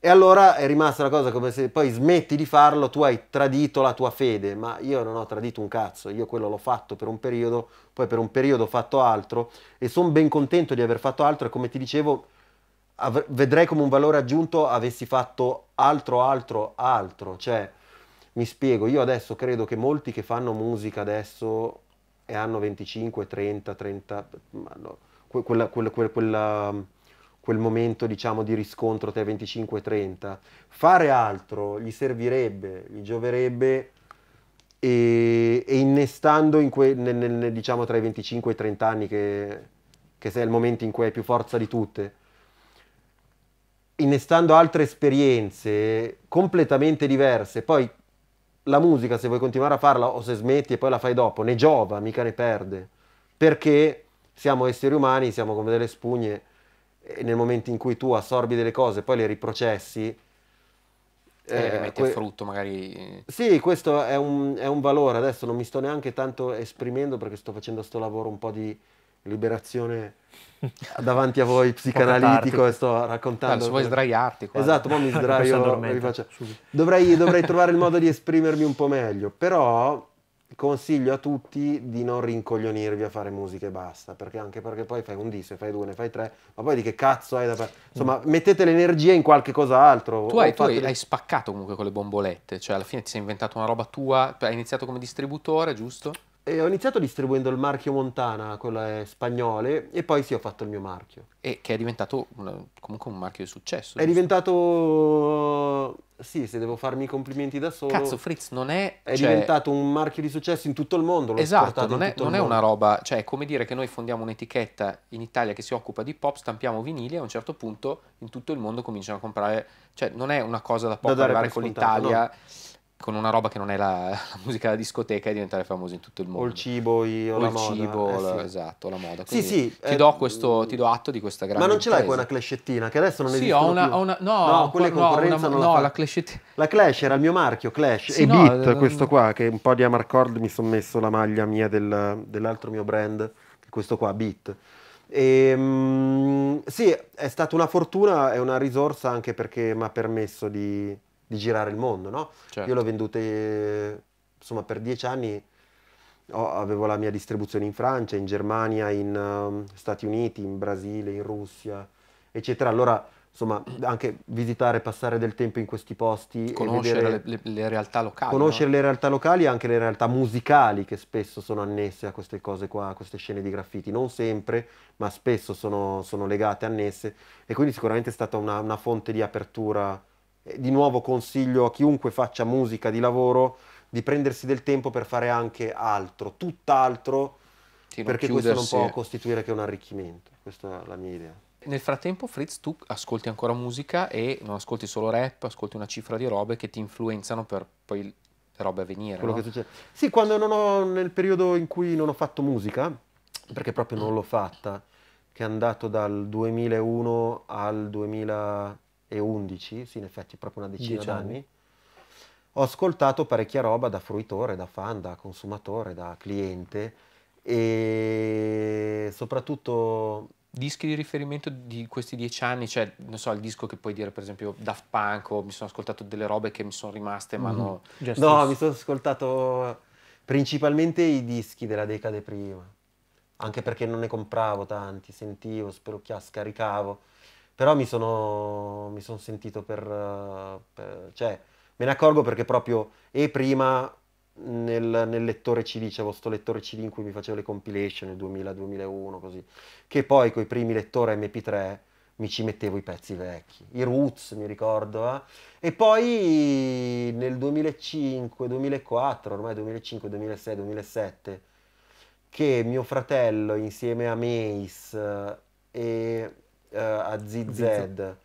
E allora è rimasta la cosa come se poi smetti di farlo, tu hai tradito la tua fede, ma io non ho tradito un cazzo, io quello l'ho fatto per un periodo, poi per un periodo ho fatto altro e sono ben contento di aver fatto altro e come ti dicevo av- vedrei come un valore aggiunto avessi fatto altro, altro, altro, cioè mi spiego, io adesso credo che molti che fanno musica adesso e hanno 25, 30, 30, no, quella, quella, quella, quel momento diciamo di riscontro tra 25 e 30, fare altro gli servirebbe, gli gioverebbe e, e innestando in que, nel, nel, diciamo tra i 25 e i 30 anni che, che è il momento in cui hai più forza di tutte, innestando altre esperienze completamente diverse, poi la musica, se vuoi continuare a farla o se smetti e poi la fai dopo, ne giova, mica ne perde. Perché siamo esseri umani, siamo come delle spugne e nel momento in cui tu assorbi delle cose e poi le riprocessi... E le rimetti eh, que- frutto magari... Sì, questo è un, è un valore, adesso non mi sto neanche tanto esprimendo perché sto facendo questo lavoro un po' di liberazione davanti a voi psicanalitico e sto raccontando. Se vuoi sdraiarti. Qua. Esatto, poi mi sdraio. mi faccio... dovrei, dovrei trovare il modo di esprimermi un po' meglio, però consiglio a tutti di non rincoglionirvi a fare musica e basta, perché anche perché poi fai un disco, fai due, ne fai tre, ma poi di che cazzo hai da fare? Insomma, mm. mettete l'energia in qualche cosa altro. Tu, hai, tu hai, hai, spaccato comunque con le bombolette, cioè alla fine ti sei inventato una roba tua, hai iniziato come distributore, giusto? E ho iniziato distribuendo il marchio Montana, quelle spagnolo, e poi sì, ho fatto il mio marchio. E che è diventato comunque un marchio di successo. È giusto? diventato... Sì, se devo farmi i complimenti da solo... Cazzo, Fritz, non è... È cioè... diventato un marchio di successo in tutto il mondo. Esatto, non, è, non è una roba... Cioè, è come dire che noi fondiamo un'etichetta in Italia che si occupa di pop, stampiamo vinili e a un certo punto in tutto il mondo cominciano a comprare... Cioè, non è una cosa da poco da arrivare con l'Italia... No con una roba che non è la, la musica da discoteca e diventare famosi in tutto il mondo. O il cibo, io, o la il moda. cibo, eh, la, sì. esatto, la moda. Quindi sì, sì. Ti eh, do, questo, mm. ti do, atto di questa grande Ma non ce l'hai quella clescettina che adesso non esiste Sì, ho una, ho una, no, no, quella no, una, no, la, fa... la clescettina. La Clash era il mio marchio, Clash sì, e no, Beat, eh, questo mm. qua che un po' di Amarcord mi sono messo la maglia mia del, dell'altro mio brand, questo qua Beat. E, ehm, mh, sì, è stata una fortuna, è una risorsa anche perché mi ha permesso di di girare il mondo, no? Certo. Io l'ho venduta, insomma, per dieci anni oh, avevo la mia distribuzione in Francia, in Germania, in um, Stati Uniti, in Brasile, in Russia, eccetera. Allora, insomma, anche visitare, passare del tempo in questi posti. Conoscere vedere, le, le, le, realtà locali. Conoscere no? le realtà locali e anche le realtà musicali che spesso sono annesse a queste cose qua, a queste scene di graffiti. Non sempre, ma spesso sono, sono legate, annesse. E quindi sicuramente è stata una, una fonte di apertura eh, di nuovo consiglio a chiunque faccia musica di lavoro di prendersi del tempo per fare anche altro, tutt'altro, sì, perché chiudersi. questo non può costituire che un arricchimento. Questa è la mia idea. Nel frattempo, Fritz, tu ascolti ancora musica e non ascolti solo rap, ascolti una cifra di robe che ti influenzano per poi le robe a venire. Quello no? che succede. Sì, quando non ho, nel periodo in cui non ho fatto musica, perché proprio non l'ho fatta, che è andato dal 2001 al 2000 2011, sì in effetti proprio una decina d'anni, anni. ho ascoltato parecchia roba da fruitore, da fan, da consumatore, da cliente e soprattutto... Dischi di riferimento di questi dieci anni, cioè non so, il disco che puoi dire per esempio Daft Punk o mi sono ascoltato delle robe che mi sono rimaste mm -hmm. ma mm-hmm. no... no, mi sono ascoltato principalmente i dischi della decade prima, anche perché non ne compravo tanti, sentivo, spero che scaricavo però mi sono, mi sono sentito per, per, cioè, me ne accorgo perché proprio, e prima nel, nel lettore CD, c'avevo sto lettore CD in cui mi facevo le compilation nel 2000-2001, così, che poi con i primi lettori MP3 mi ci mettevo i pezzi vecchi, i Roots mi ricordo, eh? e poi nel 2005-2004, ormai 2005-2006-2007, che mio fratello insieme a Mace eh, e eh, a ZZ Bizzo.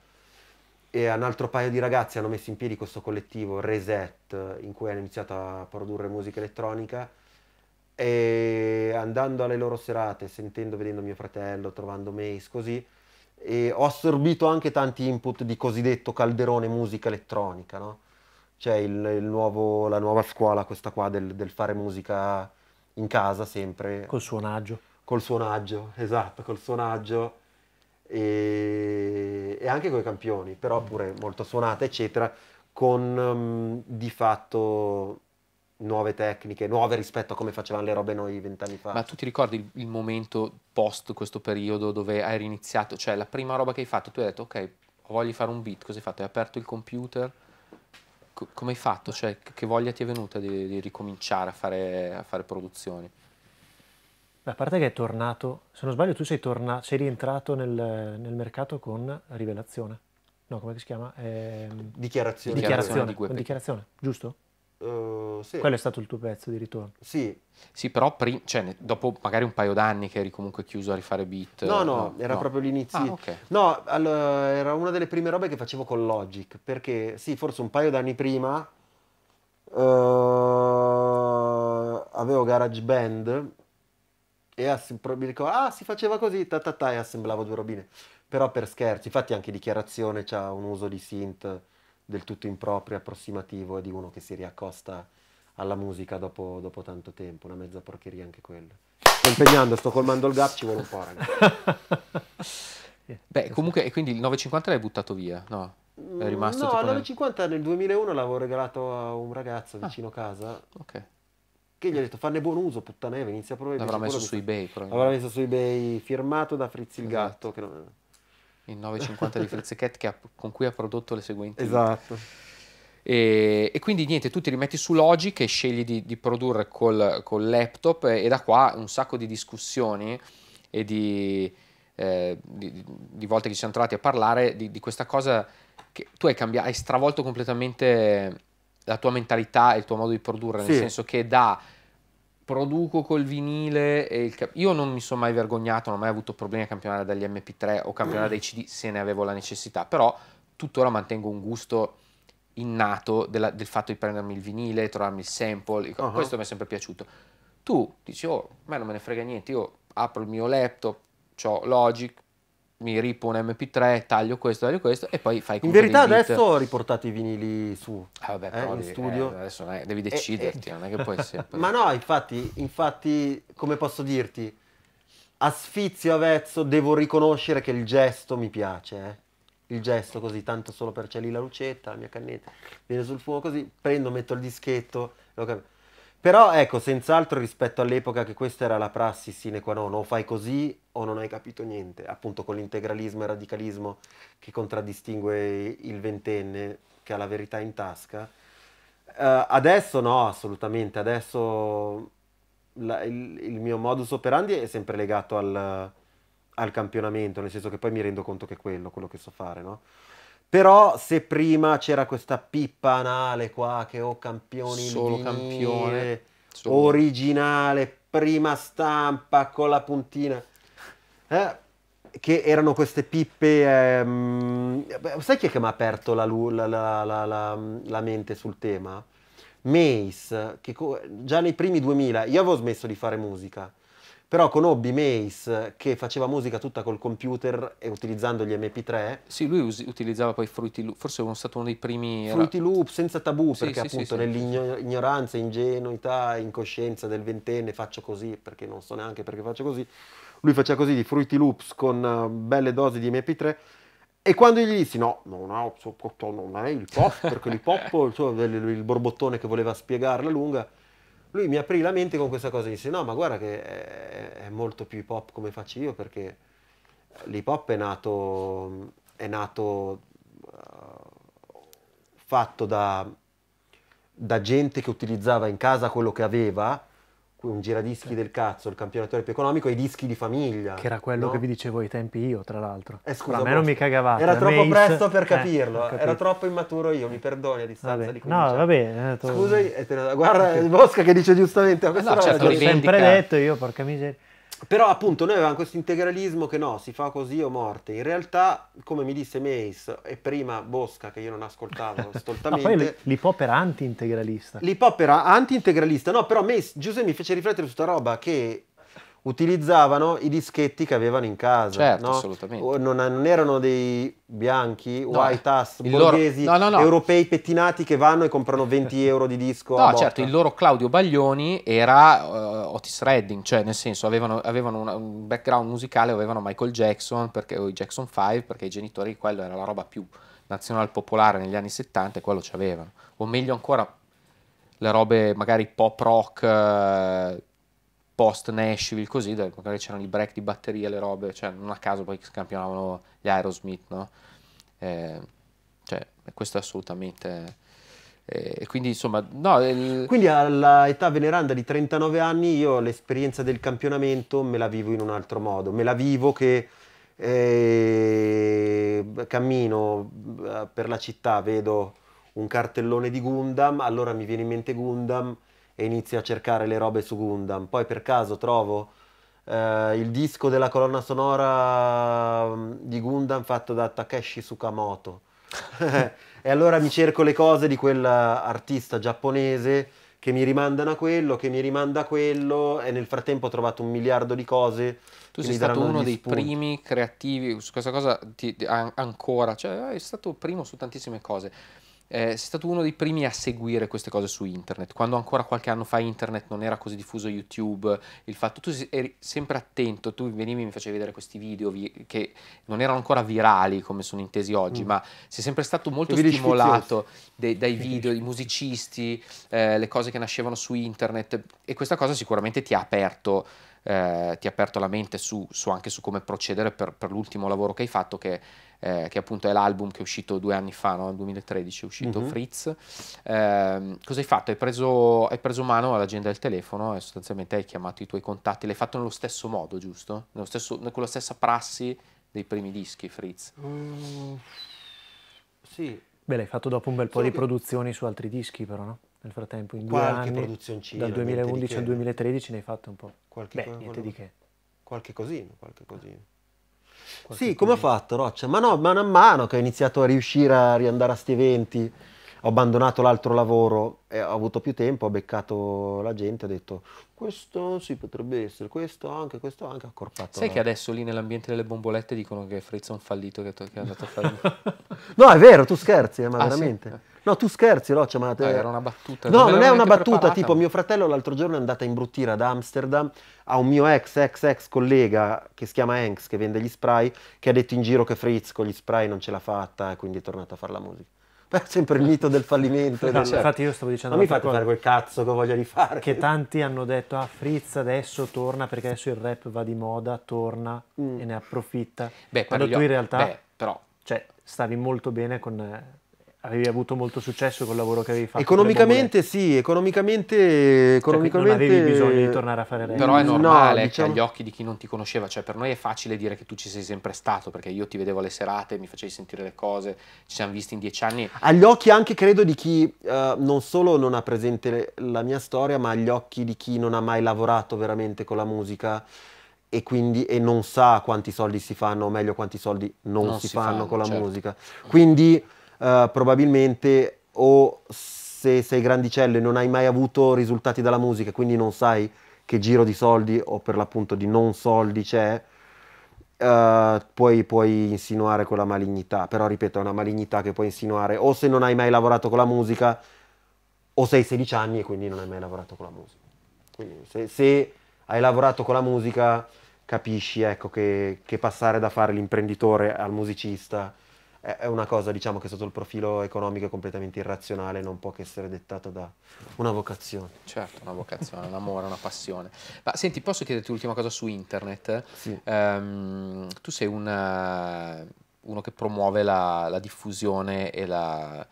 e un altro paio di ragazzi hanno messo in piedi questo collettivo Reset in cui hanno iniziato a produrre musica elettronica e andando alle loro serate, sentendo, vedendo mio fratello, trovando Mace, così, ho assorbito anche tanti input di cosiddetto calderone musica elettronica, no? Cioè il, il nuovo, la nuova scuola, questa qua, del, del, fare musica in casa sempre. Col suonaggio. Col suonaggio, esatto, col suonaggio e, e anche con i campioni, però mm. pure molto suonata, eccetera, con um, di fatto nuove tecniche, nuove rispetto a come facevano le robe noi vent'anni fa. Ma tu ti ricordi il, il, momento post questo periodo dove hai iniziato, cioè la prima roba che hai fatto, tu hai detto ok, voglio fare un beat, cosa hai fatto? Hai aperto il computer? come hai fatto? Cioè, che voglia ti è venuta di, di ricominciare a fare, a fare produzioni? a parte che è tornato, se non sbaglio tu sei, torna, sei rientrato nel, nel mercato con rivelazione. No, come si chiama? Eh, dichiarazione. Dichiarazione, dichiarazione, dichiarazione giusto? Uh, sì. Quello è stato il tuo pezzo di ritorno. Sì, sì però pri- cioè, dopo magari un paio d'anni che eri comunque chiuso a rifare beat. No, no, no era no. proprio l'inizio. Ah, okay. No, allora, era una delle prime robe che facevo con Logic, perché sì, forse un paio d'anni prima uh, avevo GarageBand e ass- mi ricordo, ah si faceva così, ta, ta, ta e assemblavo due robine. Però per scherzi, infatti anche dichiarazione c'ha un uso di synth del tutto improprio, approssimativo, di uno che si riaccosta alla musica dopo, dopo tanto tempo, una mezza porcheria anche quella. Sto impegnando, sto colmando il gap, ci vuole un po', ragazzi. Beh, comunque, quindi il 950 l'hai buttato via, no? È rimasto no, il 950 nel 2001 l'avevo regalato a un ragazzo ah. vicino ah, casa. Ok che gli ha detto farne buon uso, puttaneve, inizia a provare. L'avrà messo su eBay, L'avrà messo su eBay firmato da Frizzi il esatto. gatto. Non... Il 950 di Frizzi Cat ha, con cui ha prodotto le seguenti. Esatto. E, e, quindi niente, tu ti rimetti su Logic e scegli di, di produrre col, col laptop e, e, da qua un sacco di discussioni e di, eh, di, di volte che ci siamo trovati a parlare di, questa cosa che tu hai, cambiato, hai stravolto completamente la tua mentalità e il tuo modo di produrre, nel sì. senso che da produco col vinile e il io non mi sono mai vergognato, non ho mai avuto problemi a campionare dagli MP3 o campionare dai CD se ne avevo la necessità, però tuttora mantengo un gusto innato della, del fatto di prendermi il vinile, trovarmi il sample, ecco, uh -huh. questo mi è sempre piaciuto. Tu dici, oh, a me non me ne frega niente, io apro il mio laptop, ho Logic, mi ripo un MP3, taglio questo, taglio questo e poi fai In verità adesso ho riportato i vinili su ah, vabbè, eh, in studio. Eh, adesso è, eh, devi deciderti, eh, non è che puoi essere. Ma no, infatti, infatti, come posso dirti, a sfizio avezzo devo riconoscere che il gesto mi piace, eh. Il gesto così, tanto solo per c'è lì la lucetta, la mia cannetta, viene sul fuoco così, prendo, metto il dischetto, lo capisco però ecco, senz'altro rispetto all'epoca che questa era la prassi sine qua non, o fai così o non hai capito niente, appunto con l'integralismo e il radicalismo che contraddistingue il ventenne che ha la verità in tasca. Uh, adesso no, assolutamente, adesso la, il, il, mio modus operandi è sempre legato al, al campionamento, nel senso che poi mi rendo conto che è quello, quello che so fare, no? Però se prima c'era questa pippa anale qua che oh campioni, solo campione, solo. originale, prima stampa con la puntina, eh, che erano queste pippe... Ehm, sai chi è che mi ha aperto la, la, la, la, mente sul tema? Mace, che già nei primi 2000, io avevo smesso di fare musica, però conobbi Mace che faceva musica tutta col computer e utilizzando gli MP3. Sì, lui utilizzava poi Fruity Loop, forse è stato uno dei primi... Fruity era... Loop senza tabù, sì, perché sì, appunto sì, nell'ignoranza, ingenuità, incoscienza del ventenne faccio così perché non so neanche perché faccio così. Lui faceva così di Fruity Loops con eh, belle dosi di MP3 e quando gli dissi no, non, ho, non è il pop, perché il pop, il, il borbottone che voleva spiegarla lunga, lui mi aprì la mente con questa cosa, disse no ma guarda che è, è molto più hip hop come faccio io perché l'hip hop è nato, è nato uh, fatto da, da gente che utilizzava in casa quello che aveva un giradischi sì. del cazzo, il campionatore più economico, e i dischi di famiglia. Che era quello no? che vi dicevo ai tempi io, tra l'altro. Eh, scusa, a me non mi cagavate. Era eh, troppo Mace... presto per eh, capirlo, eh, era troppo immaturo io, mi perdoni a distanza vabbè. di 15 No, va bene. Scusa, guarda okay. il Bosca che dice giustamente, ma questo eh, no, certo, l'ho sempre detto io, porca miseria. Però appunto noi avevamo questo integralismo che no, si fa così o morte. In realtà, come mi disse Mace e prima Bosca, che io non ascoltavo stoltamente... poi l'hip hop era anti-integralista. L'hip hop era anti-integralista, no, però Mace, Giuseppe mi fece riflettere su sta roba che utilizzavano i dischetti che avevano in casa. Certo, no? assolutamente. Non, non, erano dei bianchi, no, eh, white ass, borghesi, loro... no, europei pettinati che vanno e comprano 20 euro di disco. No, certo, il loro Claudio Baglioni era uh, Otis Redding, cioè nel senso avevano, avevano una, un background musicale, avevano Michael Jackson perché, o i Jackson 5 perché i genitori quello era la roba più nazionale popolare negli anni 70 e quello avevano. O meglio ancora le robe magari pop rock... Uh, post Nashville, così, magari c'erano i break di batteria, le robe, cioè non a caso poi scampionavano gli Aerosmith, no? Eh, cioè, questo è assolutamente... Eh, quindi insomma, no, il... Quindi all'età veneranda di 39 anni io l'esperienza del campionamento me la vivo in un altro modo, me la vivo che eh, cammino eh, per la città, vedo un cartellone di Gundam, allora mi viene in mente Gundam, e inizio a cercare le robe su Gundam. Poi per caso trovo eh, il disco della colonna sonora mm, di Gundam fatto da Takeshi Sukamoto. e allora mi cerco le cose di quell'artista giapponese che mi rimandano a quello, che mi rimanda a quello e nel frattempo ho trovato un miliardo di cose. Tu sei stato uno dei spunti. primi creativi su questa cosa ti, ancora, cioè sei eh, stato primo su tantissime cose eh, sei stato uno dei primi a seguire queste cose su internet, quando ancora qualche anno fa internet non era così diffuso YouTube, il fatto tu eri sempre attento, tu venivi e mi facevi vedere questi video vi, che non erano ancora virali come sono intesi oggi, mm. ma sei sempre stato molto stimolato dai, dai video, i musicisti, eh, le cose che nascevano su internet e questa cosa sicuramente ti ha aperto eh, ti ha aperto la mente su, su anche su come procedere per, per l'ultimo lavoro che hai fatto che, eh, che appunto è l'album che è uscito due anni fa, nel no? 2013 è uscito mm -hmm. Fritz. Eh, cosa hai fatto? Hai preso, hai preso mano all'agenda del telefono e sostanzialmente hai chiamato i tuoi contatti, l'hai fatto nello stesso modo, giusto? Stesso, con la stessa prassi dei primi dischi, Fritz. Mm, sì. Beh, l'hai fatto dopo un bel po' sì, di produzioni su altri dischi, però, no? nel frattempo, in qualche due anni, dal 2011 al 2013 ne hai fatto un po'. Qualche Beh, co- niente quello... di che. Qualche cosino qualche cosina. Qualche sì, cosina. come ho fatto Roccia? Ma no, mano a mano che ho iniziato a riuscire a riandare a sti eventi ho abbandonato l'altro lavoro e ho avuto più tempo, ho beccato la gente, ho detto questo sì potrebbe essere, questo anche, questo anche, accorpato. Sai no? che adesso lì nell'ambiente delle bombolette dicono che Fritz è un fallito che, che è andato a fare... no, è vero, tu scherzi, eh, ma ah, veramente. Sì? Eh. No, tu scherzi, Roccia, ma... Te... Ah, era una battuta. No, non, non è una battuta, preparata. tipo mio fratello l'altro giorno è andato a imbruttire ad Amsterdam a un mio ex, ex, ex collega che si chiama Hanks, che vende gli spray, che ha detto in giro che Fritz con gli spray non ce l'ha fatta e quindi è tornato a fare la musica. Beh, sempre il mito del fallimento. No, del... Infatti io stavo dicendo... Non mi fate cosa. fare quel cazzo che ho voglia di fare. Che tanti hanno detto, ah Frizz adesso torna perché adesso il rap va di moda, torna mm. e ne approfitta. Beh, Quando tu in realtà... Beh, però... Cioè, stavi molto bene con eh, avevi avuto molto successo col lavoro che avevi fatto. Economicamente sì, economicamente, cioè, economicamente... Cioè, non avevi bisogno di tornare a fare rap. Però è normale, no, cioè, diciamo... agli occhi di chi non ti conosceva, cioè per noi è facile dire che tu ci sei sempre stato, perché io ti vedevo alle serate, mi facevi sentire le cose, ci siamo visti in dieci anni. Agli occhi anche credo di chi uh, non solo non ha presente la mia storia, ma agli occhi di chi non ha mai lavorato veramente con la musica e quindi e non sa quanti soldi si fanno, o meglio quanti soldi non, non si, si, fanno, fanno con la certo. musica. Quindi eh, probabilmente o se sei grandicello e non hai mai avuto risultati dalla musica, quindi non sai che giro di soldi o per l'appunto di non soldi c'è, Uh, puoi, puoi, insinuare quella malignità, però ripeto, è una malignità che puoi insinuare o se non hai mai lavorato con la musica o sei 16 anni e quindi non hai mai lavorato con la musica. Quindi se, se hai lavorato con la musica capisci ecco, che, che, passare da fare l'imprenditore al musicista è una cosa diciamo, che sotto il profilo economico è completamente irrazionale, non può che essere dettata da una vocazione. Certo, una vocazione, un amore, una passione. Ma senti, posso chiederti l'ultima cosa su internet? Sì. Um, tu sei una, eh, uno che promuove la, la diffusione e la...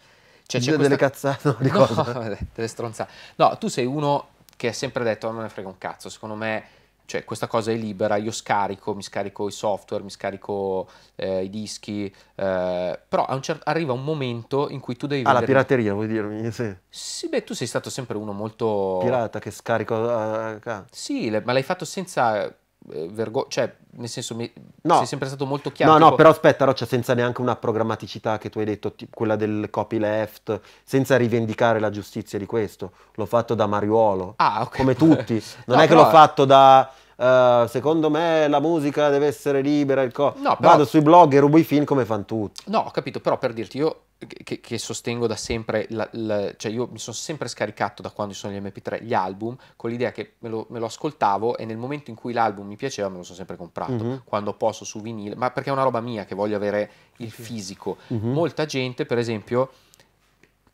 Cioè, c'è questa... delle cazzate, no, di no, delle stronzate. No, tu sei uno che ha sempre detto, ah, non me ne frega un cazzo, secondo me cioè questa cosa è libera, io scarico, mi scarico i software, mi scarico eh, i dischi, eh, però un cer- arriva un momento in cui tu devi... Ah, vedere... la pirateria vuoi dirmi? Sì. sì, beh, tu sei stato sempre uno molto... Pirata che scarico... Eh, eh, ah. Sì, le- ma l'hai fatto senza... Eh, vergo- cioè, nel senso, mi- no. sei sempre stato molto chiaro. No, tipo... no, però aspetta, Roccia, senza neanche una programmaticità che tu hai detto, t- quella del copyleft, senza rivendicare la giustizia di questo. L'ho fatto da Mariuolo, ah, okay. come tutti. Non no, è che l'ho fatto da eh, secondo me la musica deve essere libera, il co- no, però, vado sui blog e rubo i film come fanno tutti. No, ho capito, però per dirti, io che, che sostengo da sempre, la, la, cioè io mi sono sempre scaricato da quando ci sono gli MP3 gli album con l'idea che me lo, me lo, ascoltavo e nel momento in cui l'album mi piaceva me lo sono sempre comprato, mm-hmm. quando posso su vinile, ma perché è una roba mia che voglio avere il fisico. Mm-hmm. Molta gente, per esempio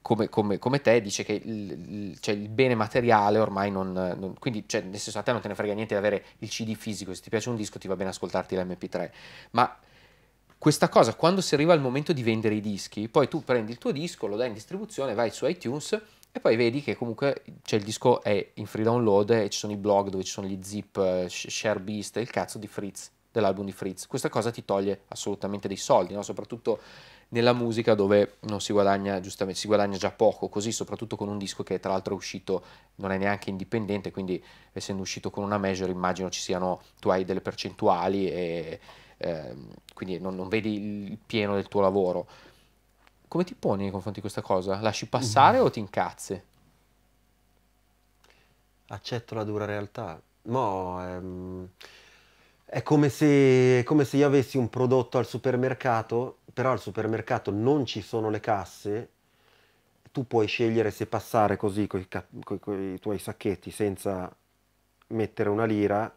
come, come, come, te dice che il, il, cioè il bene materiale ormai non, non quindi cioè, nel senso a te non te ne frega niente di avere il CD fisico, se ti piace un disco ti va bene ascoltarti l'MP3, ma questa cosa quando si arriva al momento di vendere i dischi, poi tu prendi il tuo disco, lo dai in distribuzione, vai su iTunes e poi vedi che comunque cioè, il disco è in free download e ci sono i blog dove ci sono gli zip, eh, share beast, il cazzo di Fritz dell'album di Fritz. Questa cosa ti toglie assolutamente dei soldi, no? soprattutto nella musica dove non si guadagna giustamente, si guadagna già poco, così soprattutto con un disco che tra l'altro è uscito, non è neanche indipendente, quindi essendo uscito con una measure immagino ci siano, tu hai delle percentuali e eh, quindi non, non, vedi il pieno del tuo lavoro. Come ti poni nei confronti di questa cosa? Lasci passare mm. o ti incazzi? Accetto la dura realtà. No, ehm, è come se, come se io avessi un prodotto al supermercato però al supermercato non ci sono le casse, tu puoi scegliere se passare così con i tuoi sacchetti senza mettere una lira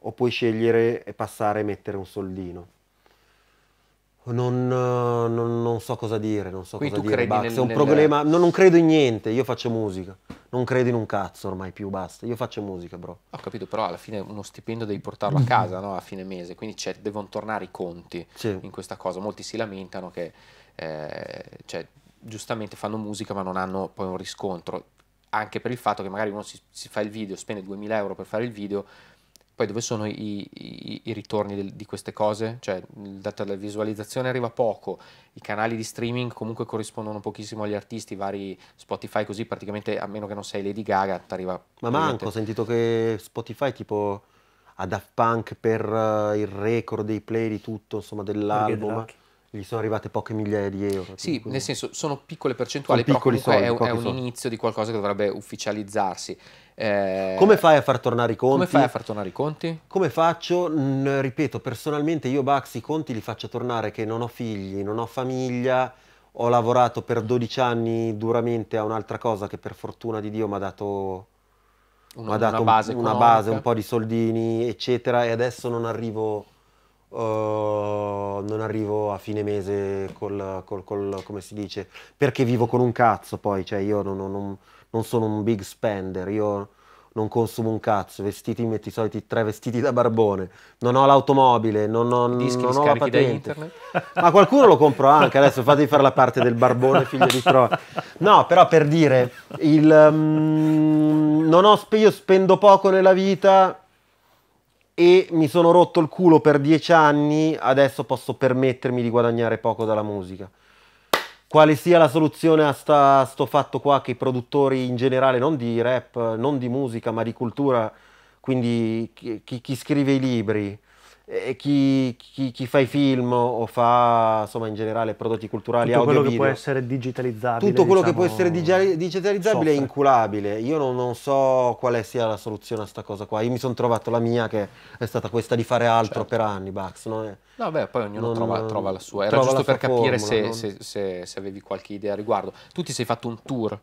o puoi scegliere e passare e mettere un soldino. Non, eh, non, non, so cosa dire, non so Quindi cosa dire. Credi nel, è un nel... problema. No, non credo in niente, io faccio musica. Non credo in un cazzo ormai più, basta. Io faccio musica, bro. Ho capito, però alla fine uno stipendio devi portarlo a mm-hmm. casa, no? A fine mese. Quindi cioè, devono tornare i conti sì. in questa cosa. Molti si lamentano che eh, cioè, giustamente fanno musica ma non hanno poi un riscontro. Anche per il fatto che magari uno si, si fa il video, spende 2000 euro per fare il video poi dove sono i, i, i ritorni del, di queste cose? Cioè, il data della visualizzazione arriva poco, i canali di streaming comunque corrispondono pochissimo agli artisti, vari Spotify così praticamente, a meno che non sei Lady Gaga, ti arriva... Ma manco, ho sentito che Spotify tipo a Daft Punk per uh, il record dei play di tutto, insomma, dell'album. Perché gli sono arrivate poche migliaia di euro. Sì, tipo. nel senso sono piccole percentuali, sono però comunque soldi, è, un, è un inizio di qualcosa che dovrebbe ufficializzarsi. Eh, come fai a far tornare i conti? Come fai a far tornare i conti? Come faccio? Mh, ripeto, personalmente io Bax i conti li faccio tornare che non ho figli, non ho famiglia, ho lavorato per 12 anni duramente a un'altra cosa che per fortuna di Dio mi ha dato, una, dato una, base, un, una base, un po' di soldini, eccetera, e adesso non arrivo uh, non arrivo a fine mese col, col, col, come si dice, perché vivo con un cazzo poi, cioè io non, non, non sono un big spender, io non consumo un cazzo, vestiti metti i soliti tre vestiti da barbone, non ho l'automobile, non ho, Dischi non ho la patente. Ma qualcuno lo compro anche, adesso fatemi fare la parte del barbone figlio di Troia. No, però per dire, il, um, non ho, io spendo poco nella vita, e mi sono rotto il culo per dieci anni, adesso posso permettermi di guadagnare poco dalla musica. Quale sia la soluzione a, questo fatto qua che i produttori in generale, non di rap, non di musica, ma di cultura, quindi chi, chi scrive i libri, chi, chi, chi, fa i film o fa insomma in generale prodotti culturali tutto quello che può essere digitalizzabile tutto quello diciamo, che può diciamo, essere digitalizzabile soffre. è inculabile io non, non, so quale sia la soluzione a sta cosa qua io mi sono trovato la mia che è stata questa di fare altro certo. per anni Bax no? vabbè eh, poi ognuno non, trova, trova, la sua era giusto per capire formula, se, se, se, se, avevi qualche idea a riguardo tu ti sei fatto un tour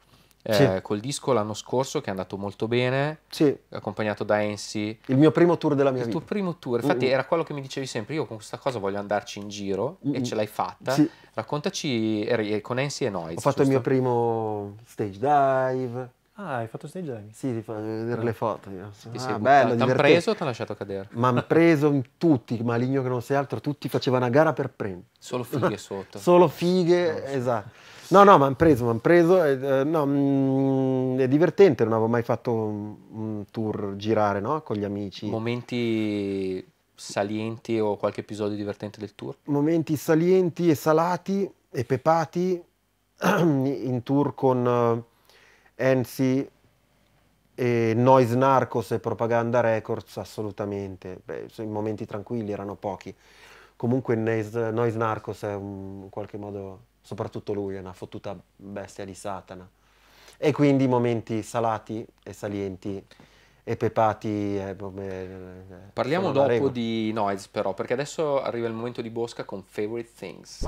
eh, sì. col disco l'anno scorso che è andato molto bene, sì. accompagnato da Ensi. Il mio primo tour della mia vita. Il tuo primo tour, mm, infatti mm. era quello che mi dicevi sempre, io con questa cosa voglio andarci in giro mm. mm. e ce l'hai fatta. Sì. Raccontaci, eri con Ensi e noi. Ho fatto giusto? il mio primo stage dive. Ah, hai fatto stage diving? Sì, ti fa vedere eh, no. le foto. Io. Ti ah, bello, T'han preso o ti hanno lasciato cadere? Ma hanno preso tutti, maligno che non sei altro, tutti facevano una gara per prendere. Solo fighe sotto. Solo fighe, no. esatto. No, no, mi hanno preso, mi hanno preso. Eh, eh no, mh, mm, è divertente, non avevo mai fatto un, tour girare no? con gli amici. Momenti salienti o qualche episodio divertente del tour? Momenti salienti e salati e pepati in tour con Enzi eh, e Noise Narcos e Propaganda Records assolutamente, i momenti tranquilli erano pochi. Comunque Noise Narcos è in qualche modo soprattutto lui è una fottuta bestia di Satana. E quindi momenti salati e salienti e pepati. Eh, e, e, eh, eh, Parliamo dopo di Noise però, perché adesso arriva il momento di Bosca con Favorite Things.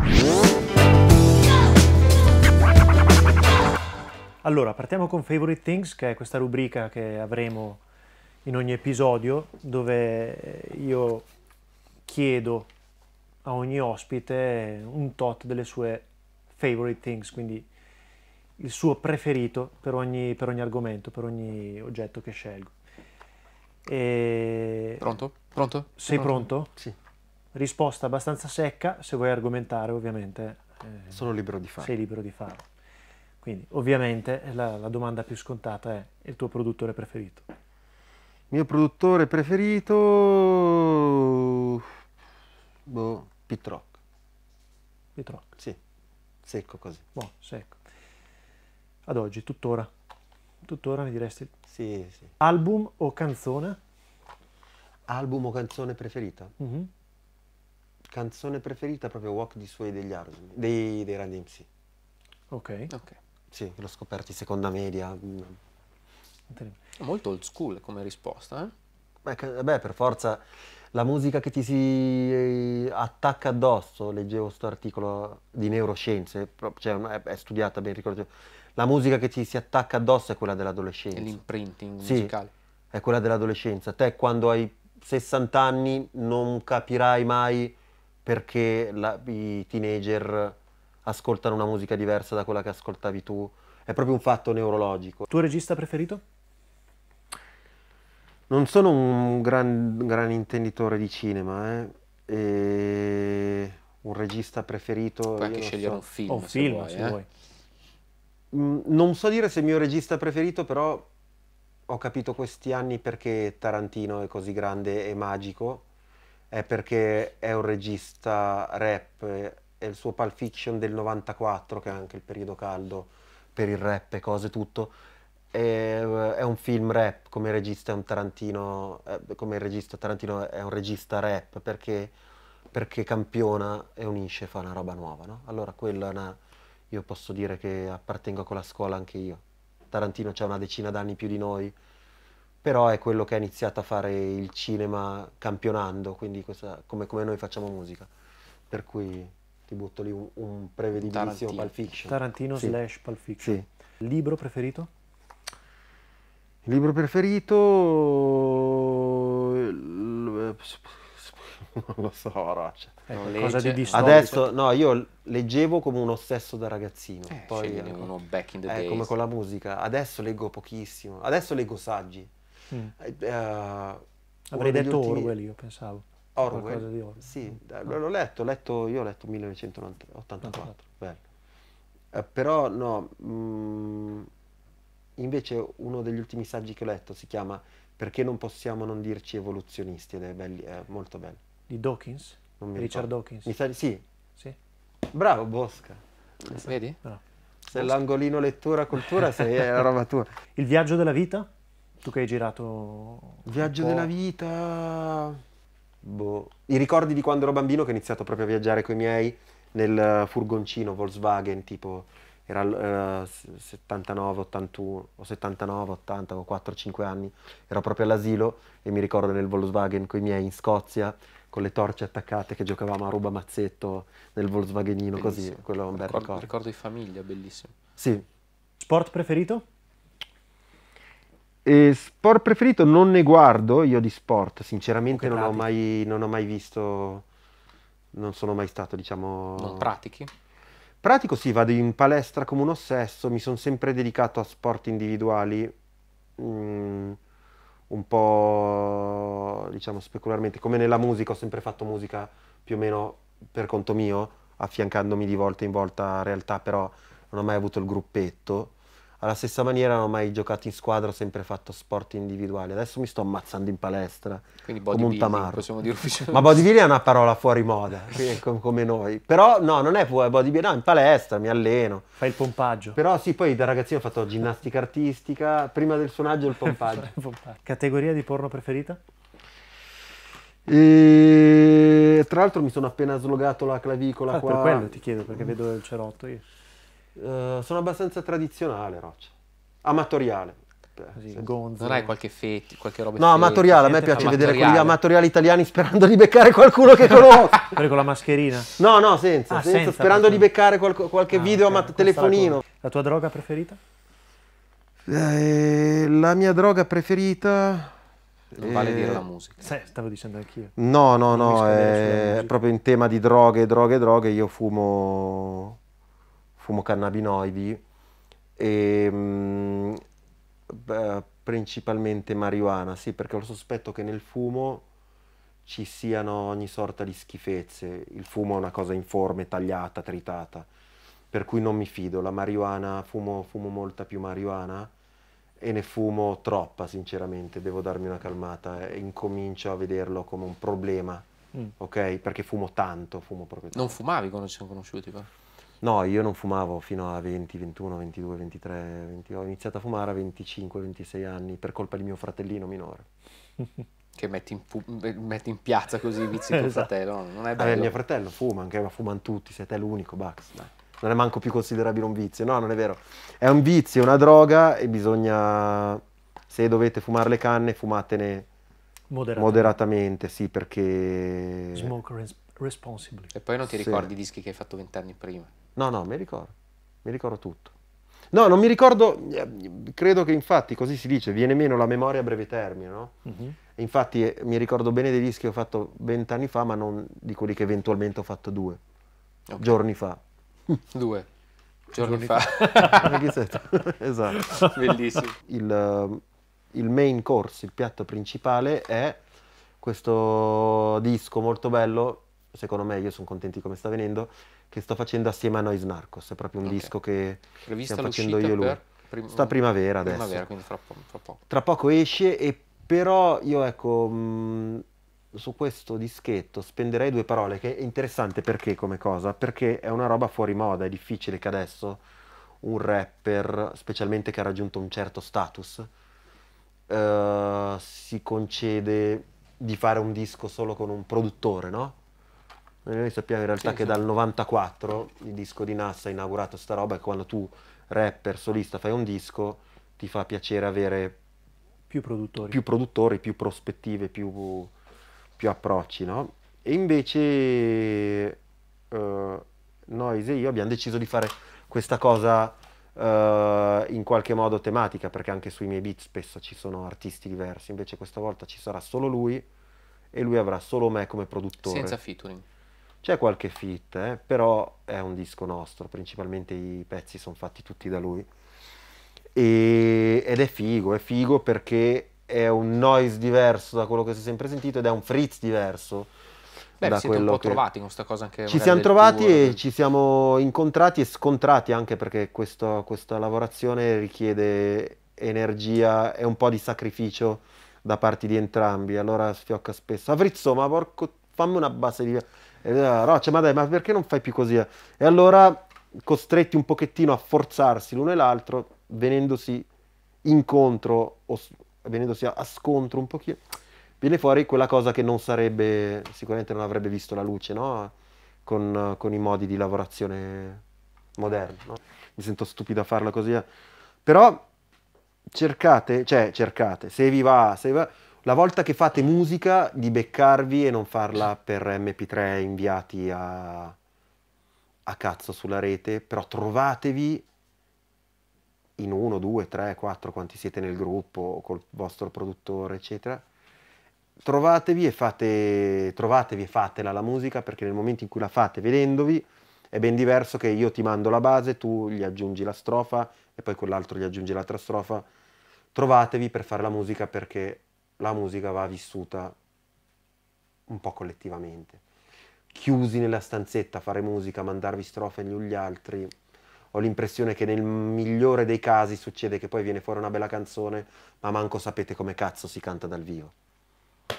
Allora, partiamo con Favorite Things, che è questa rubrica che avremo in ogni episodio, dove io chiedo a ogni ospite un tot delle sue favorite things, quindi il suo preferito per ogni, per ogni argomento, per ogni oggetto che scelgo. E... Pronto? Pronto? Sei pronto? pronto? Sì. Risposta abbastanza secca, se vuoi argomentare ovviamente. Eh, Sono libero di farlo. Sei libero di farlo. Quindi ovviamente la, la domanda più scontata è il tuo produttore preferito. Il mio produttore preferito... Boh, Pit Rock. Pit Rock? Sì secco così. Boh, secco. Ad oggi, tuttora. Tuttora mi diresti? Sì, sì. Album o canzone? Album o canzone preferita? Mm -hmm. Canzone preferita proprio Walk di Sway degli Aerosmith, dei, dei Randy MC. Ok. Ok. Sì, l'ho scoperto in seconda media. Molto old school come risposta, eh? Beh, beh per forza la musica che ti si eh, attacca addosso, leggevo questo articolo di neuroscienze, cioè è studiata ben ricordo, la musica che ti si attacca addosso è quella dell'adolescenza. L'imprinting sì, musicale. È quella dell'adolescenza. Te quando hai 60 anni non capirai mai perché la, i teenager ascoltano una musica diversa da quella che ascoltavi tu. È proprio un fatto neurologico. Tuo regista preferito? Non sono un gran, gran intenditore di cinema, eh. E un regista preferito. Puoi anche scegliere so. un film. Un film, vuoi, se eh. vuoi. Mm, non so dire se il mio regista preferito, però ho capito questi anni perché Tarantino è così grande e magico. È perché è un regista rap. È il suo Pulp Fiction del 94, che è anche il periodo caldo per il rap e cose tutto è, è un film rap, come regista è un Tarantino, eh, come regista Tarantino è un regista rap, perché, perché campiona e unisce, fa una roba nuova, no? Allora quella una, io posso dire che appartengo a quella scuola anche io. Tarantino c'ha una decina d'anni più di noi, però è quello che ha iniziato a fare il cinema campionando, quindi questa, come, come, noi facciamo musica. Per cui ti butto lì un, un prevedibilissimo Tarantino. Pulp Fiction. Tarantino sì. slash Pulp Fiction. Sì. Libro preferito? Libro preferito? Non lo so, Roccia. Ecco, cosa di distopico. Adesso, no, io leggevo come un ossesso da ragazzino. Eh, Poi, ecco, uno back in the eh, days. Come con la musica. Adesso leggo pochissimo. Adesso leggo saggi. Mm. Uh, Avrei detto ultimi... Orwell, io pensavo. Orwell? Orwell. Sì, no. Mm. l'ho letto, letto, io ho letto 1984. Bello. Eh, però no... Mh, mm, Invece uno degli ultimi saggi che ho letto si chiama Perché non possiamo non dirci evoluzionisti ed è, belli, è molto bello. Di Dawkins? Non mi Richard ricordo. Dawkins? Mi sa, sì. sì. Bravo Bosca. Vedi? Bravo. Se l'angolino lettura cultura sei la roba tua. Il viaggio della vita? Tu che hai girato... Viaggio della vita... Boh. I ricordi di quando ero bambino che ho iniziato proprio a viaggiare con i miei nel furgoncino Volkswagen tipo era eh, 79, 81 79, 80, avevo 4-5 anni, ero proprio all'asilo e mi ricordo nel Volkswagen con i miei in Scozia, con le torce attaccate che giocavamo a ruba mazzetto nel Volkswagenino così, quello è un bel ricordo. Ricordo, ricordo di famiglia, bellissimo. Sì. Sport preferito? E sport preferito non ne guardo io di sport, sinceramente non ho, mai, non ho mai visto, non sono mai stato diciamo... Non pratichi? Pratico sì, vado in palestra come un ossesso, mi sono sempre dedicato a sport individuali, mm, un po' diciamo specularmente, come nella musica, ho sempre fatto musica più o meno per conto mio, affiancandomi di volta in volta a realtà, però non ho mai avuto il gruppetto alla stessa maniera non ho mai giocato in squadra, ho sempre fatto sport individuali. Adesso mi sto ammazzando in palestra Quindi come un tamarro. Ma bodybuilding è una parola fuori moda, come noi. Però no, non è bodybuilding, no, in palestra mi alleno. Fai il pompaggio. Però sì, poi da ragazzino ho fatto ginnastica artistica, prima del suonaggio il pompaggio. Categoria di porno preferita? E... Tra l'altro mi sono appena slogato la clavicola ah, qua. per quello ti chiedo, perché vedo il cerotto io. Eh, sono abbastanza tradizionale, Roccia. Amatoriale. Così, gonzo. Non hai qualche feti, qualche roba No, amatoriale, a me piace vedere quegli amatoriali italiani sperando di beccare qualcuno che conosco. Perché con la mascherina? No, no, senza, ah, senza, senza sperando di beccare qual- qualche ah, video okay, telefonino. La, tua droga preferita? Eh, la mia droga preferita non vale eh, dire la musica. Sì, stavo dicendo anch'io. No, no, non no, è proprio in tema di droghe, droghe, droghe, io fumo fumo cannabinoidi e mh, mm, principalmente marijuana, sì, perché ho il sospetto che nel fumo ci siano ogni sorta di schifezze. Il fumo è una cosa informe, tagliata, tritata, per cui non mi fido. La marijuana, fumo, fumo molta più marijuana e ne fumo troppa, sinceramente, devo darmi una calmata e incomincio a vederlo come un problema, mm. ok? Perché fumo tanto, fumo proprio tanto. Non fumavi quando ci siamo conosciuti, però? No, io non fumavo fino a 20, 21, 22, 23, 20, ho iniziato a fumare a 25, 26 anni per colpa di mio fratellino minore. che metti in, fu- metti in piazza così i vizi tuo esatto. fratello, non è bello. Eh, mio fratello fuma, anche ma fumano tutti, sei te l'unico, Bax. Beh. Non è manco più considerabile un vizio, no, non è vero. È un vizio, è una droga e bisogna, se dovete fumare le canne, fumatene moderatamente, moderatamente sì, perché... Smoke responsibly. E poi non ti ricordi sì. i dischi che hai fatto vent'anni prima. No, no, mi ricordo, mi ricordo tutto. No, non mi ricordo, eh, credo che infatti così si dice, viene meno la memoria a breve termine, no? Uh-huh. Infatti eh, mi ricordo bene dei dischi che ho fatto vent'anni fa, ma non di quelli che eventualmente ho fatto due, okay. giorni fa. Due. Giorni, giorni fa. fa. esatto. Bellissimo. Il, eh, il main course, il piatto principale è questo disco molto bello, secondo me, io sono contento come sta venendo, che sto facendo assieme a Noise Narcos, è proprio un okay. disco che Prevista stiamo facendo io e lui. Prim- Sta primavera adesso. Primavera, quindi fra, po- fra poco. Tra poco esce e però io ecco mh, mm, su questo dischetto spenderei due parole che è interessante perché come cosa? Perché è una roba fuori moda, è difficile che adesso un rapper, specialmente che ha raggiunto un certo status, eh, si concede di fare un disco solo con un produttore, no? Noi sappiamo in realtà sì, che esatto. dal 94 il disco di Nas ha inaugurato sta roba e quando tu rapper, solista, fai un disco ti fa piacere avere più produttori, più, produttori, più prospettive, più, più, approcci, no? E invece uh, Noise e io abbiamo deciso di fare questa cosa uh, in qualche modo tematica, perché anche sui miei beat spesso ci sono artisti diversi, invece questa volta ci sarà solo lui e lui avrà solo me come produttore. Senza featuring. C'è qualche fit, eh, però è un disco nostro, principalmente i pezzi sono fatti tutti da lui. E, ed è figo, è figo perché è un noise diverso da quello che si è sempre sentito ed è un frizz diverso. Beh, da siete un po' che... trovati con questa cosa anche Ci siamo trovati tuo... e ci siamo incontrati e scontrati anche perché questo, questa lavorazione richiede energia e un po' di sacrificio da parte di entrambi. Allora sfiocca spesso. Avrizzo, ma porco, fammi una base di eh, Roccia, ma dai, ma perché non fai più così? E allora costretti un pochettino a forzarsi l'uno e l'altro, venendosi incontro o venendosi a, a scontro un pochino, viene fuori quella cosa che non sarebbe, sicuramente non avrebbe visto la luce, no? Con, con i modi di lavorazione moderni, no? Mi sento stupido a farla così, eh. però cercate, cioè cercate, se vi va, se vi va la volta che fate musica di beccarvi e non farla per MP3 inviati a, a cazzo sulla rete, però trovatevi in uno, due, tre, quattro, quanti siete nel gruppo, col vostro produttore, eccetera. Trovatevi e, fate, trovatevi e fatela la musica perché nel momento in cui la fate vedendovi è ben diverso che io ti mando la base, tu gli aggiungi la strofa e poi quell'altro gli aggiungi l'altra strofa. Trovatevi per fare la musica perché la musica va vissuta un po' collettivamente. Chiusi nella stanzetta a fare musica, mandarvi strofe gli uni agli altri, ho l'impressione che nel migliore dei casi succede che poi viene fuori una bella canzone, ma manco sapete come cazzo si canta dal vivo.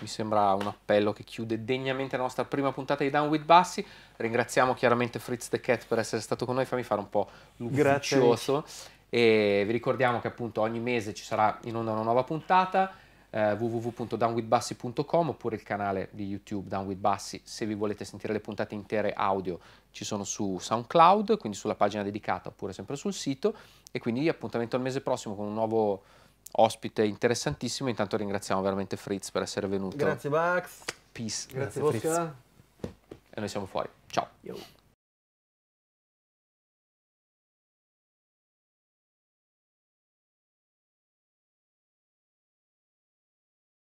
Mi sembra un appello che chiude degnamente la nostra prima puntata di Down with Bassi. Ringraziamo chiaramente Fritz the Cat per essere stato con noi, fammi fare un po' l'ufficioso. E vi ricordiamo che appunto ogni mese ci sarà in onda una nuova puntata eh, www.downwithbassi.com oppure il canale di YouTube Down Se vi volete sentire le puntate intere audio ci sono su SoundCloud, quindi sulla pagina dedicata oppure sempre sul sito. E quindi appuntamento al mese prossimo con un nuovo ospite interessantissimo. Intanto ringraziamo veramente Fritz per essere venuto. Grazie Max. Peace. Grazie, Grazie Fritz. E noi siamo fuori. Ciao. Yo.